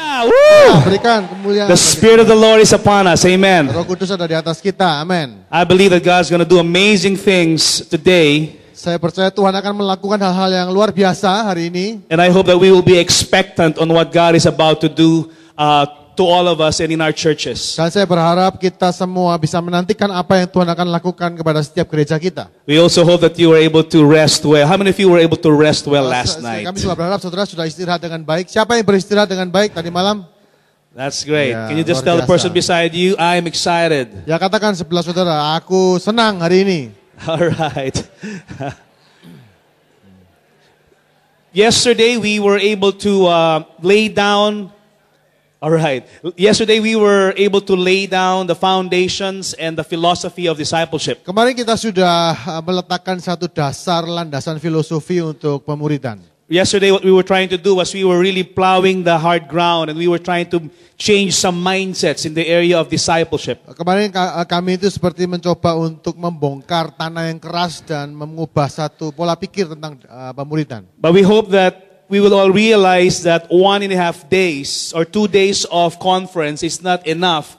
Nah, nah, berikan kemuliaan. The Spirit of the Lord is upon us. Amen. Roh Kudus ada di atas kita. Amen. I believe that God is going to do amazing things today. Saya percaya Tuhan akan melakukan hal-hal yang luar biasa hari ini. And I hope that we will be expectant on what God is about to do uh, to all of us and in our churches. Dan saya berharap kita semua bisa menantikan apa yang Tuhan akan lakukan kepada setiap gereja kita. We also hope that you were able to rest well. How many of you were able to rest well last night? Kami juga berharap saudara sudah istirahat dengan baik. Siapa yang beristirahat dengan baik tadi malam? That's great. Ya, Can you just tell the person beside you, I'm excited. Ya katakan sebelah saudara, aku senang hari ini. All right. Yesterday we were able to uh, lay down All right. Yesterday we were able to lay down the foundations and the philosophy of discipleship. Kemarin kita sudah uh, meletakkan satu dasar landasan filosofi untuk pemuridan. Yesterday what we were trying to do was we were really plowing the hard ground and we were trying to change some mindsets in the area of discipleship. Uh, kemarin uh, kami itu seperti mencoba untuk membongkar tanah yang keras dan mengubah satu pola pikir tentang uh, pemuridan. But we hope that we will all realize that one and a half days or two days of conference is not enough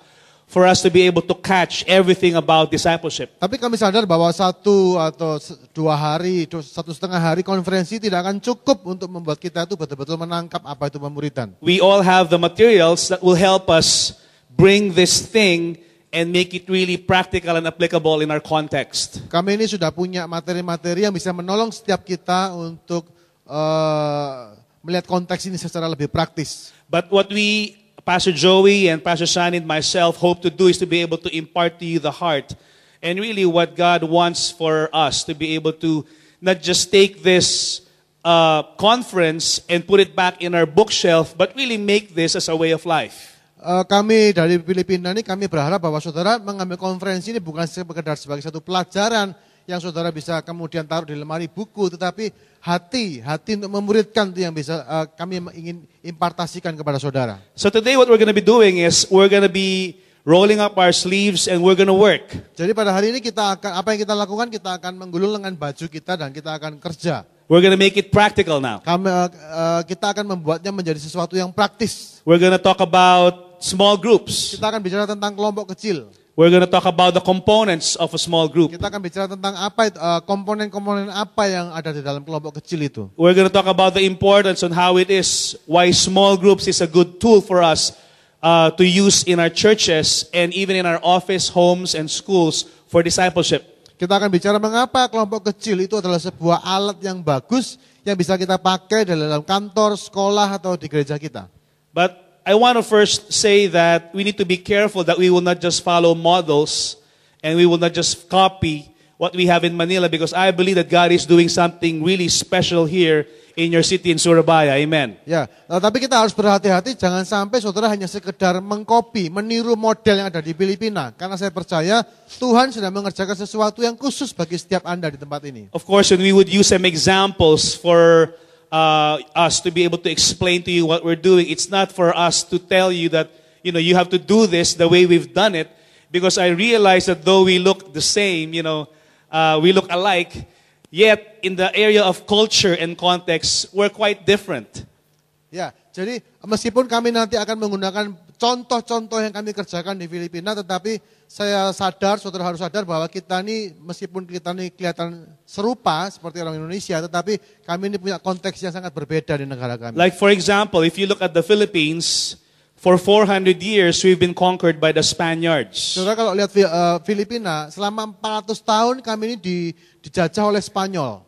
for us to be able to catch everything about discipleship. Tapi kami sadar bahwa satu atau dua hari, satu setengah hari konferensi tidak akan cukup untuk membuat kita itu betul-betul menangkap apa itu pemuritan. We all have the materials that will help us bring this thing and make it really practical and applicable in our context. Kami ini sudah punya materi-materi yang bisa menolong setiap kita untuk uh, melihat konteks ini secara lebih praktis. But what we Pastor Joey and Pastor Shani and myself hope to do is to be able to impart to you the heart and really what God wants for us to be able to not just take this uh, conference and put it back in our bookshelf, but really make this as a way of life. Uh, kami dari Filipina ini kami berharap bahwa saudara mengambil konferensi ini bukan sekedar sebagai satu pelajaran, yang saudara bisa kemudian taruh di lemari buku, tetapi hati, hati untuk memuridkan itu yang bisa uh, kami ingin impartasikan kepada saudara. So today what we're going to be doing is we're going to be rolling up our sleeves and we're going to work. Jadi pada hari ini kita akan apa yang kita lakukan kita akan menggulung lengan baju kita dan kita akan kerja. We're going to make it practical now. Kami, uh, kita akan membuatnya menjadi sesuatu yang praktis. We're going to talk about small groups. Kita akan bicara tentang kelompok kecil. We're going to talk about the components of a small group. Kita akan bicara tentang apa uh, komponen-komponen apa yang ada di dalam kelompok kecil itu. We're going to talk about the importance and how it is why small groups is a good tool for us uh, to use in our churches and even in our office, homes and schools for discipleship. Kita akan bicara mengapa kelompok kecil itu adalah sebuah alat yang bagus yang bisa kita pakai dalam kantor, sekolah atau di gereja kita. But I want to first say that we need to be careful that we will not just follow models and we will not just copy what we have in Manila because I believe that God is doing something really special here in your city in Surabaya. Amen. Ya, tapi kita harus berhati-hati jangan sampai saudara hanya sekedar mengkopi, meniru model yang ada di Filipina karena saya percaya Tuhan sedang mengerjakan sesuatu yang khusus bagi setiap Anda di tempat ini. Of course, and we would use some examples for uh, us to be able to explain to you what we're doing. It's not for us to tell you that, you know, you have to do this the way we've done it. Because I realize that though we look the same, you know, uh, we look alike, yet in the area of culture and context, we're quite different. Yeah. jadi meskipun kami nanti akan menggunakan contoh-contoh yang kami kerjakan di Filipina, tetapi saya sadar, saudara harus sadar bahwa kita ini meskipun kita ini kelihatan serupa seperti orang Indonesia, tetapi kami ini punya konteks yang sangat berbeda di negara kami. Like for example, if you look at the Philippines, for 400 years we've been conquered by the Spaniards. Saudara kalau lihat uh, Filipina, selama 400 tahun kami ini di, dijajah oleh Spanyol.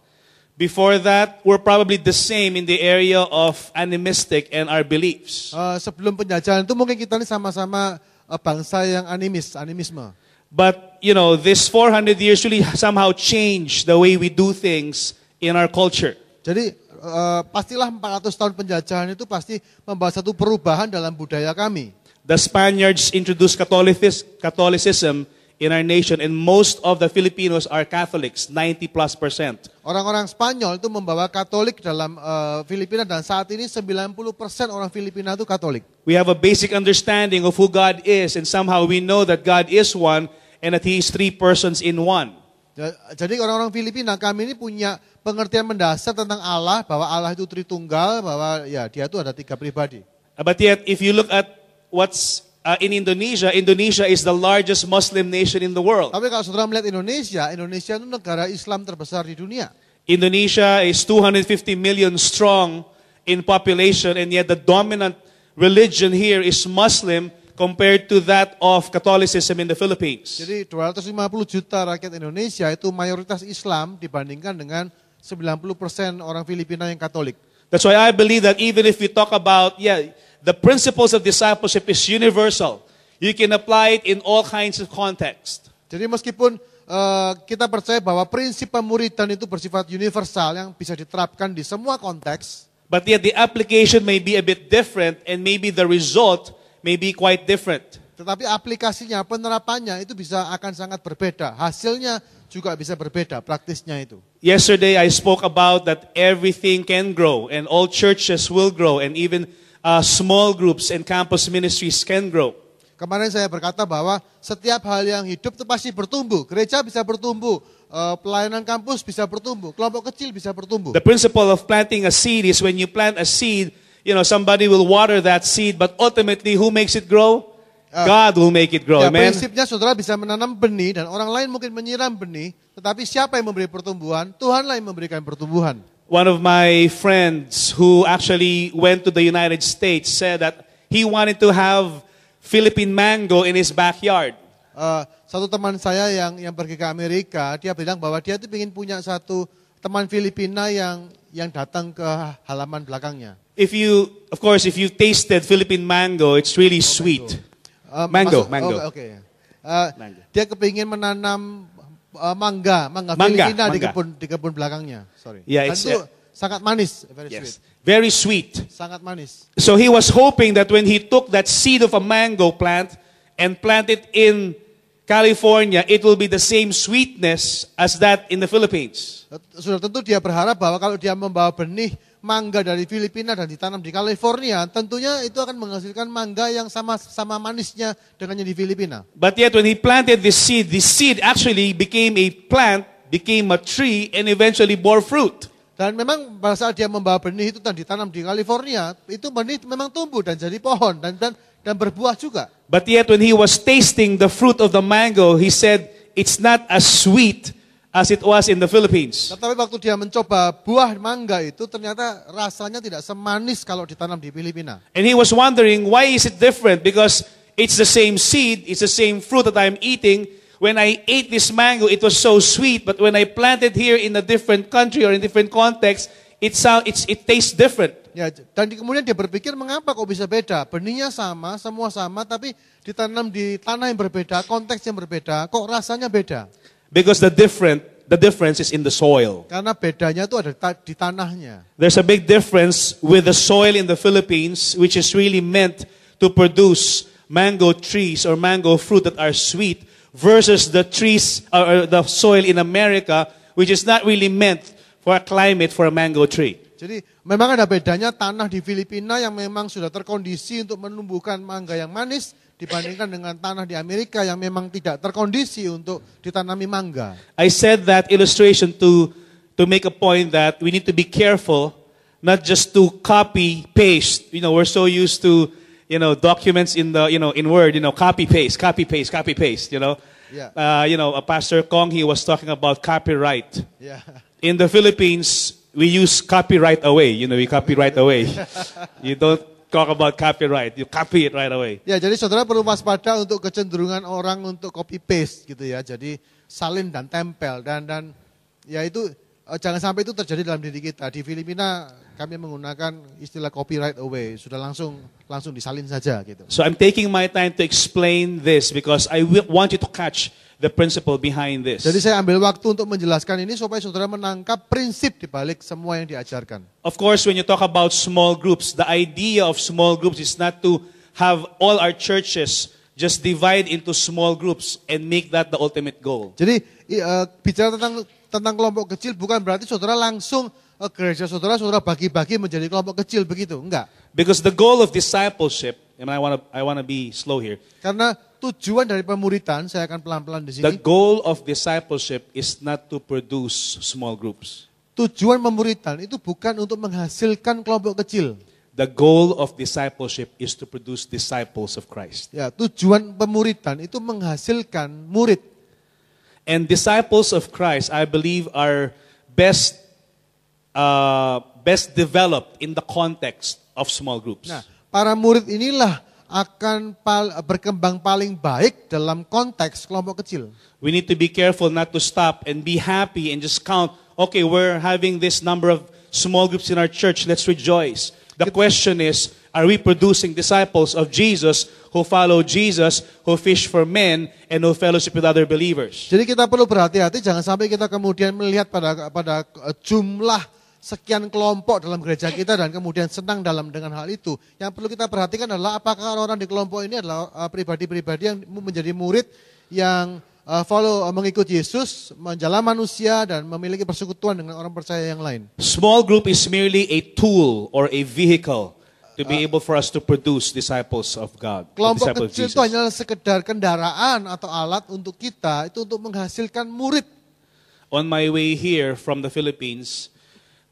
Before that, we're probably the same in the area of animistic and our beliefs. Uh, sebelum penjajahan itu mungkin kita ini sama-sama A uh, yang animist, animismo. But, you know, this 400 years really somehow changed the way we do things in our culture. Jadi, uh, pastilah 400 tahun penjajahan itu pasti membawa satu perubahan dalam budaya kami. The Spaniards introduced Catholicism in our nation and most of the Filipinos are Catholics, 90 plus percent. Orang-orang Spanyol itu membawa Katolik dalam uh, Filipina dan saat ini 90 persen orang Filipina itu Katolik. We have a basic understanding of who God is and somehow we know that God is one and that He is three persons in one. Jadi orang-orang Filipina kami ini punya pengertian mendasar tentang Allah bahwa Allah itu Tritunggal bahwa ya dia itu ada tiga pribadi. But yet if you look at what's uh, in Indonesia, Indonesia is the largest Muslim nation in the world. Tapi kalau saudara melihat Indonesia, Indonesia itu negara Islam terbesar di dunia. Indonesia is 250 million strong in population and yet the dominant religion here is Muslim compared to that of Catholicism in the Philippines. Jadi 250 juta rakyat Indonesia itu mayoritas Islam dibandingkan dengan 90% orang Filipina yang Katolik. That's why I believe that even if we talk about yeah the principles of discipleship is universal. You can apply it in all kinds of context. Jadi meskipun uh, kita percaya bahwa prinsip pemuritan itu bersifat universal yang bisa diterapkan di semua konteks. But yet the application may be a bit different and maybe the result may be quite different. Tetapi aplikasinya, penerapannya itu bisa akan sangat berbeda. Hasilnya juga bisa berbeda, praktisnya itu. Yesterday I spoke about that everything can grow and all churches will grow and even uh, small groups and campus ministries can grow. Kemarin saya berkata bahwa setiap hal yang hidup itu pasti bertumbuh. Gereja bisa bertumbuh, uh, pelayanan kampus bisa bertumbuh, kelompok kecil bisa bertumbuh. The principle of planting a seed is when you plant a seed, you know, somebody will water that seed, but ultimately who makes it grow? Ah. God will make it grow. Ya, Amen. Prinsipnya saudara bisa menanam benih dan orang lain mungkin menyiram benih, tetapi siapa yang memberi pertumbuhan? Tuhanlah yang memberikan pertumbuhan. one of my friends who actually went to the United States said that he wanted to have Philippine mango in his backyard. Uh, ah, satu teman saya yang yang pergi ke Amerika, dia bilang bahwa dia itu ingin punya satu teman Filipina yang yang datang ke halaman belakangnya. If you, of course, if you tasted Philippine mango, it's really oh, sweet. Mango, uh, mango. Maksud, mango. Oh, okay, okay. Uh, mango. Dia kepingin menanam uh, mangga, mangga, mangga Filipina mangga. di kebun di kebun belakangnya. Sorry. Yeah, itu uh, sangat manis, very yes. sweet. Very sweet. Sangat manis. So he was hoping that when he took that seed of a mango plant and planted in California, it will be the same sweetness as that in the Philippines. Eh, sudah tentu dia berharap bahwa kalau dia membawa benih mangga dari Filipina dan ditanam di California, tentunya itu akan menghasilkan mangga yang sama sama manisnya dengan yang di Filipina. But yet when he planted the seed, the seed actually became a plant, became a tree and eventually bore fruit. Dan memang pada saat dia membawa benih itu dan ditanam di California, itu benih memang tumbuh dan jadi pohon dan dan dan berbuah juga. But yet when he was tasting the fruit of the mango, he said, it's not as sweet as it was in the Philippines. Tetapi waktu dia mencoba buah mangga itu ternyata rasanya tidak semanis kalau ditanam di Filipina. And he was wondering why is it different because it's the same seed, it's the same fruit that I'm eating. When I ate this mango, it was so sweet, but when I planted here in a different country or in different context, it sound, it's, it tastes different. Ya, dan kemudian dia berpikir mengapa kok bisa beda? Benihnya sama, semua sama, tapi ditanam di tanah yang berbeda, konteks yang berbeda, kok rasanya beda? Because the different the difference is in the soil. Karena bedanya itu ada di tanahnya. There's a big difference with the soil in the Philippines which is really meant to produce mango trees or mango fruit that are sweet versus the trees or uh, uh, the soil in America which is not really meant for a climate for a mango tree. Jadi memang ada bedanya tanah di Filipina yang memang sudah terkondisi untuk menumbuhkan mangga yang manis dibandingkan dengan tanah di Amerika yang memang tidak terkondisi untuk ditanami mangga. I said that illustration to to make a point that we need to be careful not just to copy paste. You know, we're so used to you know documents in the you know in Word, you know, copy paste, copy paste, copy paste. You know, yeah. uh, you know, Pastor Kong he was talking about copyright. Yeah. In the Philippines, we use copyright away. You know, we copyright away. you don't talk about copyright, you copy it right away. Ya, jadi saudara perlu waspada untuk kecenderungan orang untuk copy paste gitu ya. Jadi salin dan tempel dan dan ya itu eh, jangan sampai itu terjadi dalam diri kita. Di Filipina kami menggunakan istilah copyright away, sudah langsung langsung disalin saja gitu. So I'm taking my time to explain this because I want you to catch the principle behind this. Jadi saya ambil waktu untuk menjelaskan ini supaya saudara menangkap prinsip di balik semua yang diajarkan. Of course, when you talk about small groups, the idea of small groups is not to have all our churches just divide into small groups and make that the ultimate goal. Jadi uh, bicara tentang tentang kelompok kecil bukan berarti saudara langsung uh, gereja saudara saudara bagi-bagi menjadi kelompok kecil begitu, enggak. Because the goal of discipleship, and I want to I want to be slow here. Karena tujuan dari pemuritan, saya akan pelan-pelan di sini. The goal of discipleship is not to produce small groups. Tujuan pemuritan itu bukan untuk menghasilkan kelompok kecil. The goal of discipleship is to produce disciples of Christ. Ya, tujuan pemuritan itu menghasilkan murid. And disciples of Christ, I believe, are best uh, best developed in the context of small groups. Nah, para murid inilah akan berkembang paling baik dalam konteks kelompok kecil. We need to be careful not to stop and be happy and just count. Okay, we're having this number of small groups in our church. Let's rejoice. The question is, are we producing disciples of Jesus who follow Jesus, who fish for men, and who fellowship with other believers? Jadi kita perlu berhati-hati jangan sampai kita kemudian melihat pada pada eh, jumlah sekian kelompok dalam gereja kita dan kemudian senang dalam dengan hal itu. Yang perlu kita perhatikan adalah apakah orang-orang di kelompok ini adalah eh, pribadi-pribadi yang menjadi murid yang eh, follow eh, mengikuti Yesus, menjala manusia dan memiliki persekutuan dengan orang percaya yang lain. Small group is merely a tool or a vehicle to be able for us to produce disciples of God. Kelompok kecil itu hanya sekedar kendaraan atau alat untuk kita itu untuk menghasilkan murid. On my way here from the Philippines,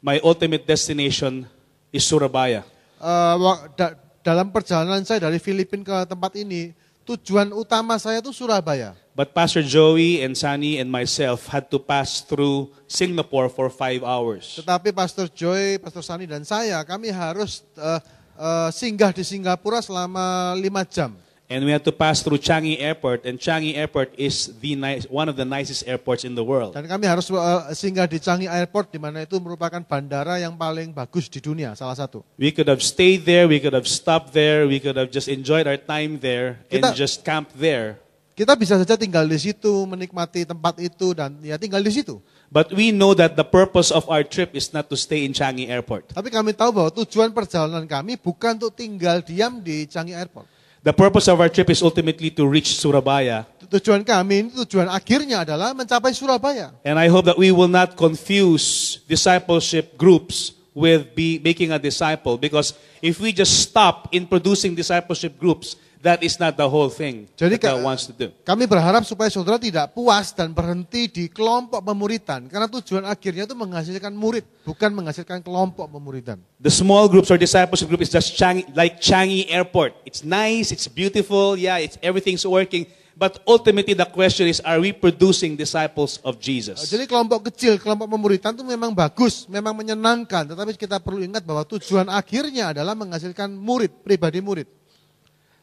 my ultimate destination is Surabaya. Uh, da dalam perjalanan saya dari Filipina ke tempat ini, tujuan utama saya itu Surabaya. But Pastor Joey and Sunny and myself had to pass through Singapore for five hours. Tetapi Pastor Joey, Pastor Sunny dan saya, kami harus uh, uh, singgah di Singapura selama lima jam. And we have to pass through Changi Airport, and Changi Airport is the nice, one of the nicest airports in the world. Dan kami harus uh, singgah di Changi Airport, di mana itu merupakan bandara yang paling bagus di dunia, salah satu. We could have stayed there, we could have stopped there, we could have just enjoyed our time there, and just camp there. Kita bisa saja tinggal di situ, menikmati tempat itu, dan ya tinggal di situ. But we know that the purpose of our trip is not to stay in Changi Airport. Tapi kami tahu bahwa tujuan perjalanan kami bukan untuk tinggal diam di Changi Airport. The purpose of our trip is ultimately to reach Surabaya. Tujuan kami, tujuan akhirnya adalah mencapai Surabaya. And I hope that we will not confuse discipleship groups with be making a disciple because if we just stop in producing discipleship groups, that is not the whole thing Jadi, that God wants to do. Kami berharap supaya saudara tidak puas dan berhenti di kelompok pemuritan karena tujuan akhirnya itu menghasilkan murid, bukan menghasilkan kelompok pemuritan. The small groups or discipleship group is just Changi, like Changi Airport. It's nice, it's beautiful, yeah, it's everything's working. But ultimately the question is, are we producing disciples of Jesus? Oh, jadi kelompok kecil, kelompok pemuritan itu memang bagus, memang menyenangkan. Tetapi kita perlu ingat bahwa tujuan akhirnya adalah menghasilkan murid, pribadi murid.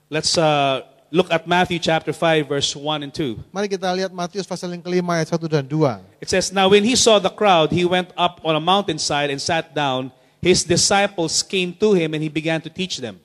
Let's uh, look at Matthew chapter 5 verse 1 and 2. Mari kita lihat Matius pasal yang kelima ayat 1 dan 2. It says, Now when he saw the crowd, he went up on a mountainside and sat down. His disciples came to him and he began to teach them.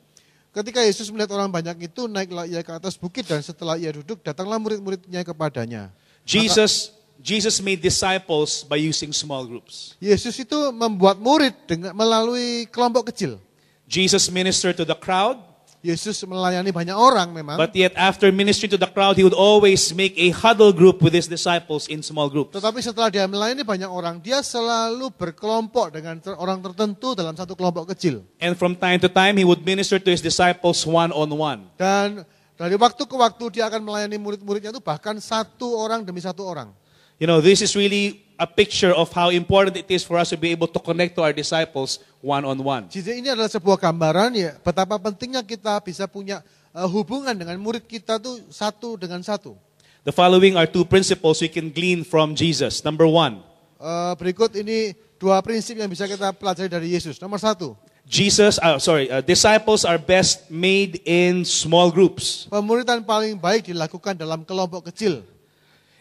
Ketika Yesus melihat orang banyak itu, naiklah ia ke atas bukit dan setelah ia duduk, datanglah murid-muridnya kepadanya. Jesus Jesus made disciples by using small groups. Yesus itu membuat murid dengan melalui kelompok kecil. Jesus ministered to the crowd Yesus melayani banyak orang memang. But yet after ministering to the crowd, he would always make a huddle group with his disciples in small groups. Tetapi setelah dia melayani banyak orang, dia selalu berkelompok dengan orang tertentu dalam satu kelompok kecil. And from time to time, he would minister to his disciples one on one. Dan dari waktu ke waktu dia akan melayani murid-muridnya itu bahkan satu orang demi satu orang. You know, this is really a picture of how important it is for us to be able to connect to our disciples one on one. Jadi ini adalah sebuah gambaran ya betapa pentingnya kita bisa punya eh, hubungan dengan murid kita tuh satu dengan satu. The following are two principles we can glean from Jesus. Number one. Uh, berikut ini dua prinsip yang bisa kita pelajari dari Yesus. Nomor satu. Jesus, uh, sorry, uh, disciples are best made in small groups. Pemuritan paling baik dilakukan dalam kelompok kecil.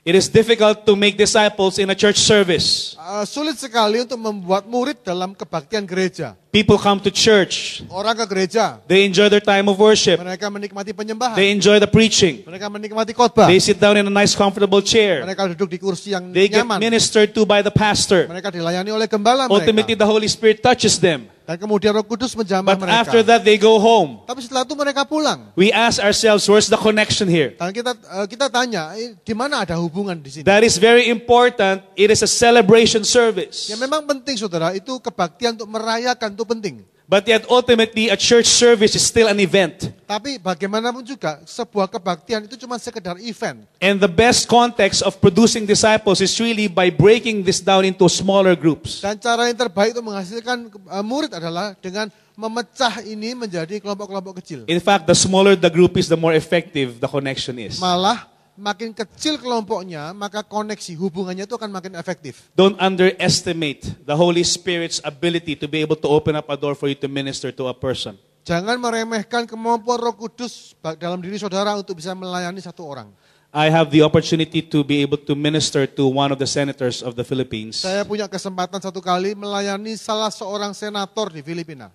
It is difficult to make disciples in a church service. Uh, sulit sekali untuk membuat murid dalam kebaktian gereja. People come to church. Orang ke gereja. They enjoy their time of worship. Mereka menikmati penyembahan. They enjoy the preaching. Mereka menikmati khotbah. They sit down in a nice comfortable chair. Mereka duduk di kursi yang They nyaman. They get ministered to by the pastor. Mereka dilayani oleh gembala mereka. Ultimately the Holy Spirit touches them. Dan kemudian Roh Kudus menjamah mereka. after that they go home. Tapi setelah itu mereka pulang. We ask ourselves where's the connection here? Dan kita eh, kita tanya eh, di mana ada hubungan di sini? That is very important. It is a celebration service. Ya memang penting Saudara, itu kebaktian untuk merayakan itu penting. But yet ultimately a church service is still an event. Tapi bagaimanapun juga sebuah kebaktian itu cuma sekedar event. And the best context of producing disciples is really by breaking this down into smaller groups. Dan cara yang terbaik untuk menghasilkan eh, murid adalah dengan memecah ini menjadi kelompok-kelompok kecil. In fact, the smaller the group is, the more effective the connection is. Malah makin kecil kelompoknya, maka koneksi hubungannya itu akan makin efektif. Don't underestimate the Holy Spirit's ability to be able to open up a door for you to minister to a person. Jangan meremehkan kemampuan Roh Kudus dalam diri saudara untuk bisa melayani satu orang. I have the opportunity to be able to minister to one of the senators of the Philippines. Saya punya kesempatan satu kali melayani salah seorang senator di Filipina.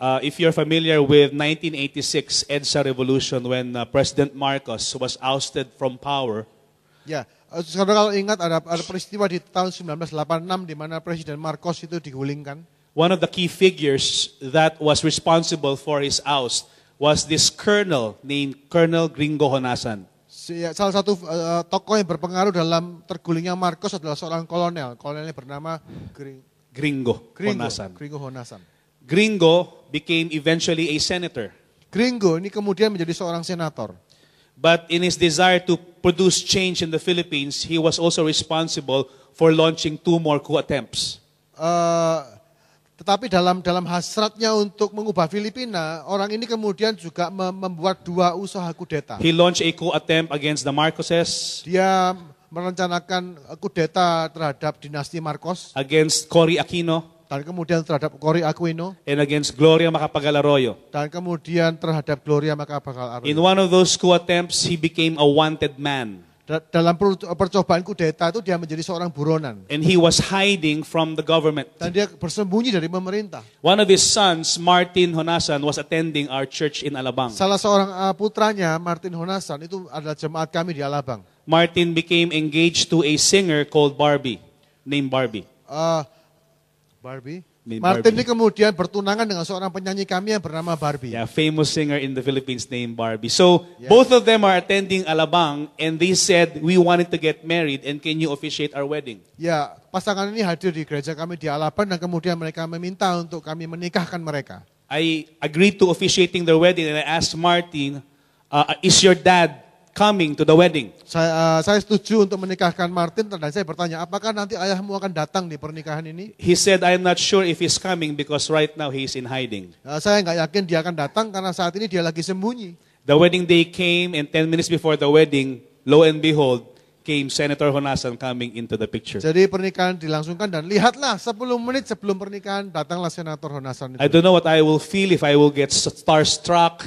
Uh, if you're familiar with 1986 EDSA revolution when uh, President Marcos was ousted from power. yeah, uh, yeah. saudara kalau ingat ada, ada peristiwa di tahun 1986 di mana Presiden Marcos itu digulingkan. One of the key figures that was responsible for his oust was this colonel named Colonel Gringo Honasan. Salah satu uh, uh, tokoh yang berpengaruh dalam tergulingnya Marcos adalah seorang kolonel. Kolonelnya bernama Gringo, Gringo Honasan. Gringo Honasan. Gringo became eventually a senator. Gringo ini kemudian menjadi seorang senator. But in his desire to produce change in the Philippines, he was also responsible for launching two more coup attempts. Uh, tetapi dalam dalam hasratnya untuk mengubah Filipina, orang ini kemudian juga membuat dua usaha kudeta. He launched a coup attempt against the Marcoses. Dia merencanakan kudeta terhadap dinasti Marcos. Against Cory Aquino. Dan kemudian terhadap Kori Aquino. And against Gloria Macapagal-Arroyo. Dan kemudian terhadap Gloria Macapagal-Arroyo. In one of those coup attempts, he became a wanted man. Dalam percobaan kudeta itu dia menjadi seorang buronan. And he was hiding from the government. Dan dia bersembunyi dari pemerintah. One of his sons, Martin Honasan, was attending our church in Alabang. Salah seorang eh, putranya, Martin Honasan, itu adalah jemaat kami di Alabang. Martin became engaged to a singer called Barbie, named Barbie. Uh, Barbie. Martin Barbie. ini kemudian bertunangan dengan seorang penyanyi kami yang bernama Barbie. Yeah, famous singer in the Philippines named Barbie. So yeah. both of them are attending Alabang and they said we wanted to get married and can you officiate our wedding? Ya, yeah, pasangan ini hadir di gereja kami di Alabang dan kemudian mereka meminta untuk kami menikahkan mereka. I agreed to officiating their wedding and I asked Martin, uh, is your dad coming to the wedding. Saya, uh, saya setuju untuk menikahkan Martin dan saya bertanya, apakah nanti ayahmu akan datang di pernikahan ini? He said, I am not sure if he's coming because right now he is in hiding. Uh, saya nggak yakin dia akan datang karena saat ini dia lagi sembunyi. The wedding day came and 10 minutes before the wedding, lo and behold, came Senator Honasan coming into the picture. Jadi pernikahan dilangsungkan dan lihatlah 10 menit sebelum pernikahan datanglah Senator Honasan. I don't know what I will feel if I will get starstruck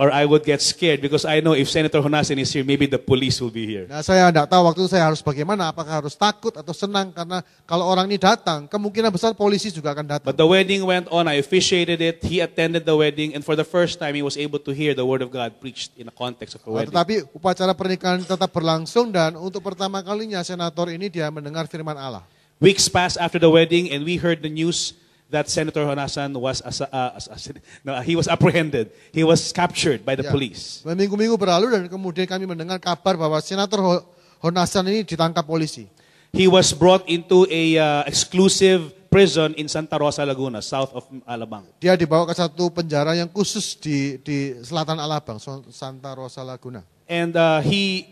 or I would get scared because I know if Senator Honasan is here, maybe the police will be here. Nah, saya tidak tahu waktu itu saya harus bagaimana, apakah harus takut atau senang karena kalau orang ini datang, kemungkinan besar polisi juga akan datang. But the wedding went on. I officiated it. He attended the wedding, and for the first time, he was able to hear the word of God preached in the context of a nah, wedding. tetapi upacara pernikahan tetap berlangsung dan untuk pertama kalinya senator ini dia mendengar firman Allah. Weeks passed after the wedding, and we heard the news that Senator Honasan was uh, as, uh, as, no, he was apprehended. He was captured by the Yeah, police. Minggu-minggu berlalu dan kemudian kami mendengar kabar bahwa Senator Honasan ini ditangkap polisi. He was brought into a uh, exclusive prison in Santa Rosa Laguna, south of Alabang. Uh, Dia dibawa ke satu penjara yang khusus di di selatan Alabang, Santa Rosa Laguna. And uh, he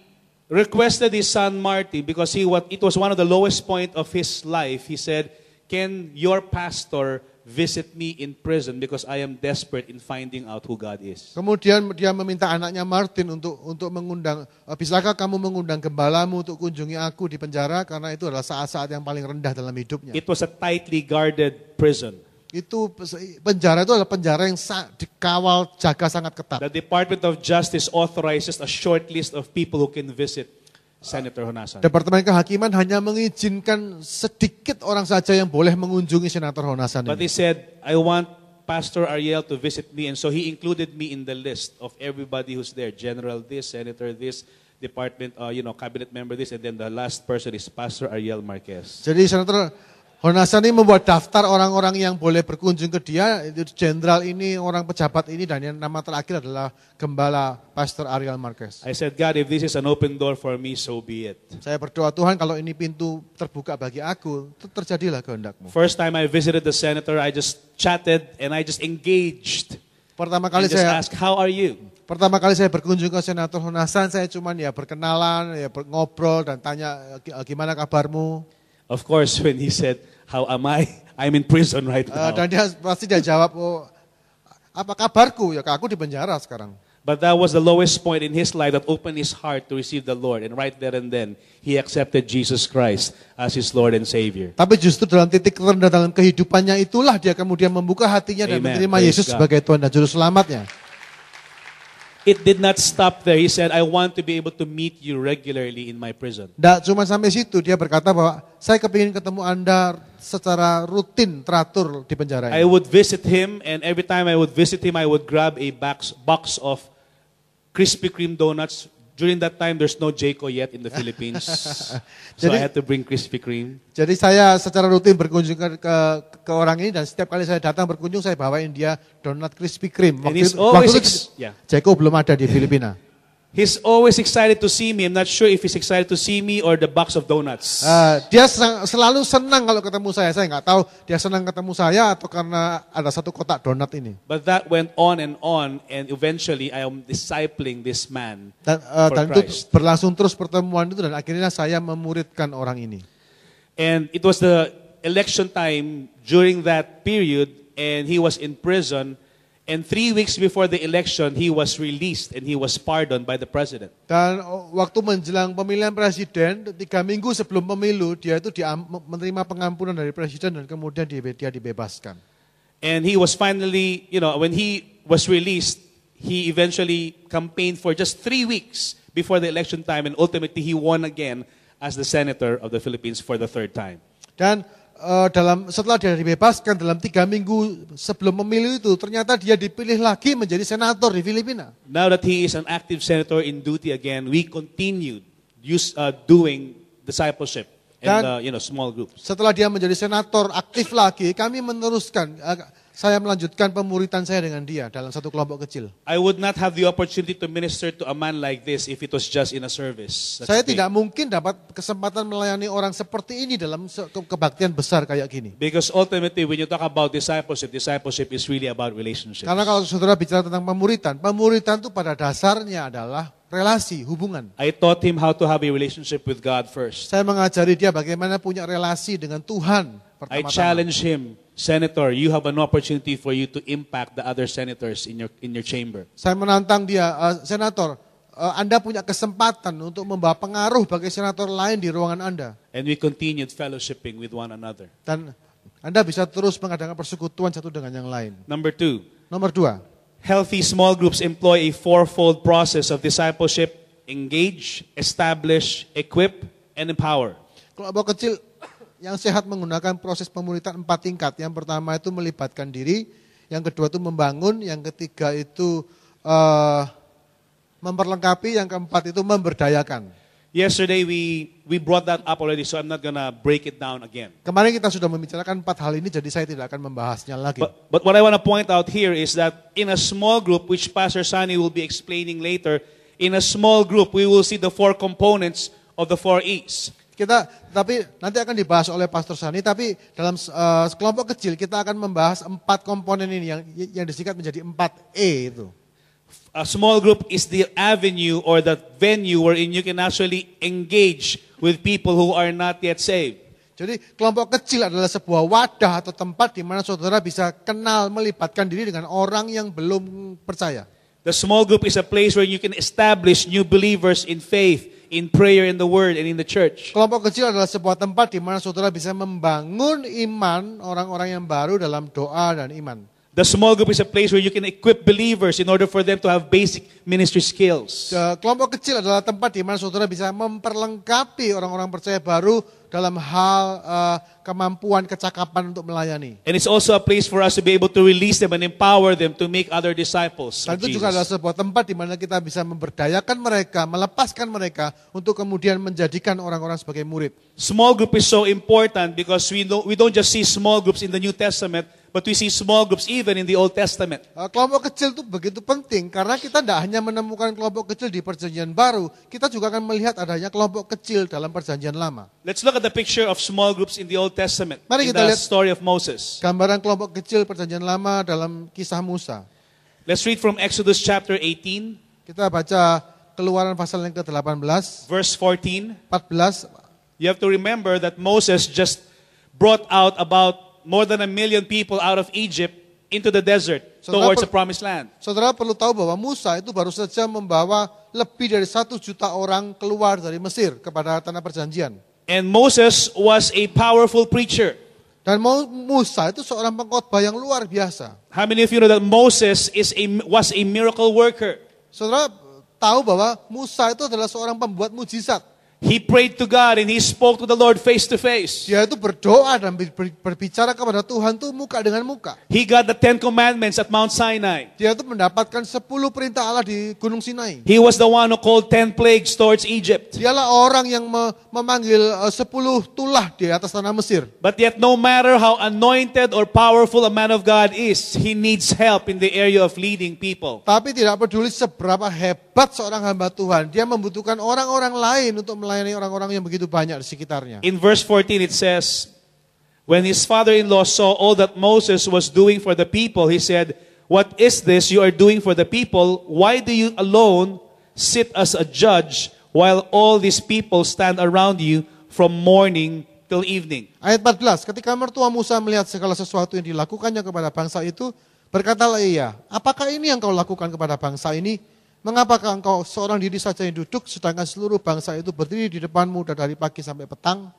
requested his son Marty because he what it was one of the lowest point of his life. He said Can your pastor visit me in prison because I am desperate in finding out who God is? Kemudian dia meminta anaknya Martin untuk untuk mengundang, eh, bisakah kamu mengundang gembalamu untuk kunjungi aku di penjara karena itu adalah saat-saat yang paling rendah dalam hidupnya. It was a tightly guarded prison. Itu penjara itu adalah penjara yang dikawal jaga sangat ketat. The Department of Justice authorizes a short list of people who can visit Senator Honasan. Departemen Kehakiman hanya mengizinkan sedikit orang saja yang boleh mengunjungi Senator Honasan. But ini. they said, I want Pastor Ariel to visit me, and so he included me in the list of everybody who's there. General this, Senator this, Department, uh, you know, Cabinet member this, and then the last person is Pastor Ariel Marquez. Jadi Senator Honasan ini membuat daftar orang-orang yang boleh berkunjung ke dia, jenderal ini, orang pejabat ini, dan yang nama terakhir adalah Gembala Pastor Ariel Marquez. I said, God, if this is an open door for me, so be it. Saya berdoa, Tuhan, kalau ini pintu terbuka bagi aku, terjadilah kehendakmu. First time I visited the senator, I just chatted and I just engaged. Pertama kali saya ask, how are you? Pertama kali saya berkunjung ke Senator Honasan, saya cuman ya berkenalan, ya ngobrol dan tanya gimana kabarmu. Of course, when he said, how am I? I'm in prison right eh, now. Uh, dan dia pasti dia jawab, oh, apa kabarku? Ya, aku di penjara sekarang. But that was the lowest point in his life that opened his heart to receive the Lord. And right there and then, he accepted Jesus Christ as his Lord and Savior. Tapi justru dalam titik rendah dalam kehidupannya itulah dia kemudian membuka hatinya dan menerima Praise Yesus God. sebagai Tuhan dan Juruselamatnya. Selamatnya it did not stop there. He said, I want to be able to meet you regularly in my prison. Tidak cuma sampai situ, dia berkata bahwa saya kepingin ketemu Anda secara rutin, teratur di penjara I would visit him and every time I would visit him, I would grab a box, box of Krispy Kreme donuts During that time, there's no Jayco yet in the Philippines. so Jadi, I had to bring Krispy Kreme. Jadi saya secara rutin berkunjung ke, ke, ke orang ini dan setiap kali saya datang berkunjung saya bawain dia donat Krispy Kreme. Waktu, waktu itu, yeah. Jayco belum ada di Filipina. He's always excited to see me. I'm not sure if he's excited to see me or the box of donuts. Uh, dia selalu senang kalau ketemu saya. Saya nggak tahu dia senang ketemu saya atau karena ada satu kotak donat ini. But that went on and on, and eventually I am discipling this man. Dan, uh, for dan itu berlangsung terus pertemuan itu dan akhirnya saya memuridkan orang ini. And it was the election time during that period, and he was in prison. And three weeks before the election, he was released and he was pardoned by the president. Dan oh, waktu menjelang pemilihan presiden, tiga minggu sebelum pemilu, dia itu dia menerima pengampunan dari presiden dan kemudian dia, dia dibebaskan. And he was finally, you know, when he was released, he eventually campaigned for just three weeks before the election time, and ultimately he won again as the senator of the Philippines for the third time. Dan Eh, dalam setelah dia dibebaskan dalam tiga minggu sebelum pemilu itu ternyata dia dipilih lagi menjadi senator di Filipina. Now that he is an active senator in duty again, we continued use, uh, doing discipleship in Dan, the, you know small groups. Setelah dia menjadi senator aktif lagi, kami meneruskan uh, saya melanjutkan pemuritan saya dengan dia dalam satu kelompok kecil. I would not have the opportunity to minister to a man like this if it was just in a service. That's saya thing. tidak mungkin dapat kesempatan melayani orang seperti ini dalam kebaktian besar kayak gini. Because ultimately when you talk about discipleship, discipleship is really about relationship. Karena kalau saudara bicara tentang pemuritan, pemuritan itu pada dasarnya adalah relasi, hubungan. I taught him how to have a relationship with God first. Saya mengajari dia bagaimana punya relasi dengan Tuhan. I challenge him, Senator, you have an opportunity for you to impact the other senators in your in your chamber. Saya menantang dia, uh, Senator, uh, Anda punya kesempatan untuk membawa pengaruh bagi senator lain di ruangan Anda. And we continued fellowshipping with one another. Dan Anda bisa terus mengadakan persekutuan satu dengan yang lain. Number two. Nomor dua. Healthy small groups employ a fourfold process of discipleship: engage, establish, equip, and empower. Kelompok kecil yang sehat menggunakan proses pemulihan empat tingkat. Yang pertama itu melibatkan diri, yang kedua itu membangun, yang ketiga itu uh, memperlengkapi, yang keempat itu memberdayakan. Yesterday we we brought that up already, so I'm not gonna break it down again. Kemarin kita sudah membicarakan empat hal ini, jadi saya tidak akan membahasnya lagi. But, but what I want to point out here is that in a small group, which Pastor Sunny will be explaining later, in a small group we will see the four components of the four E's. Kita tapi nanti akan dibahas oleh Pastor Sani tapi dalam uh, eh, kelompok kecil kita akan membahas empat komponen ini yang yang disingkat menjadi 4E itu. A small group is the avenue or the venue wherein you can actually engage with people who are not yet saved. Jadi kelompok kecil adalah sebuah wadah atau tempat di mana saudara bisa kenal melibatkan diri dengan orang yang belum percaya. The small group is a place where you can establish new believers in faith in prayer in the word and in the church. Kelompok kecil adalah sebuah tempat di mana saudara bisa membangun iman orang-orang yang baru dalam doa dan iman. The small group is a place where you can equip believers in order for them to have basic ministry skills. Kelompok kecil adalah tempat di mana saudara bisa memperlengkapi orang-orang percaya baru dalam hal uh, kemampuan kecakapan untuk melayani. And it's also a place for us to be able to release them and empower them to make other disciples. Dan itu juga adalah sebuah tempat di mana kita bisa memberdayakan mereka, melepaskan mereka untuk kemudian menjadikan orang-orang sebagai murid. Small group is so important because we don't, we don't just see small groups in the New Testament But we see small groups even in the Old Testament. Uh, kelompok kecil itu begitu penting karena kita tidak hanya menemukan kelompok kecil di Perjanjian Baru, kita juga akan melihat adanya kelompok kecil dalam Perjanjian Lama. Let's look at the picture of small groups in the Old Testament. Mari kita lihat story of Moses. Gambaran kelompok kecil Perjanjian Lama dalam kisah Musa. Let's read from Exodus chapter 18. Kita baca Keluaran pasal yang ke-18. Verse 14. 14. You have to remember that Moses just brought out about more than a million people out of Egypt into the desert Saudara towards the promised land. Saudara perlu tahu bahwa Musa itu baru saja membawa lebih dari satu juta orang keluar dari Mesir kepada tanah perjanjian. And Moses was a powerful preacher. Dan Musa itu seorang pengkhotbah yang luar biasa. How many of you know that Moses is a, was a miracle worker? Saudara tahu bahwa Musa itu adalah seorang pembuat mujizat. He prayed to God and he spoke to the Lord face to face. Dia itu berdoa dan berbicara kepada Tuhan tuh muka dengan muka. He got the Ten Commandments at Mount Sinai. Dia itu mendapatkan 10 perintah Allah di Gunung Sinai. He was the one who called ten plagues towards Egypt. Dialah orang yang memanggil eh, sepuluh 10 tulah di atas tanah Mesir. But yet no matter how anointed or powerful a man of God is, he needs help in the area of leading people. Tapi tidak peduli seberapa hebat seorang hamba Tuhan, dia membutuhkan orang-orang lain untuk melayani orang-orang yang begitu banyak di sekitarnya. In verse 14 it says, When his father-in-law saw all that Moses was doing for the people, he said, What is this you are doing for the people? Why do you alone sit as a judge while all these people stand around you from morning till evening? Ayat 14, ketika mertua Musa melihat segala sesuatu yang dilakukannya kepada bangsa itu, berkatalah ia, apakah ini yang kau lakukan kepada bangsa ini? Mengapa engkau seorang diri saja yang duduk sedangkan seluruh bangsa itu berdiri di depanmu dari pagi sampai petang?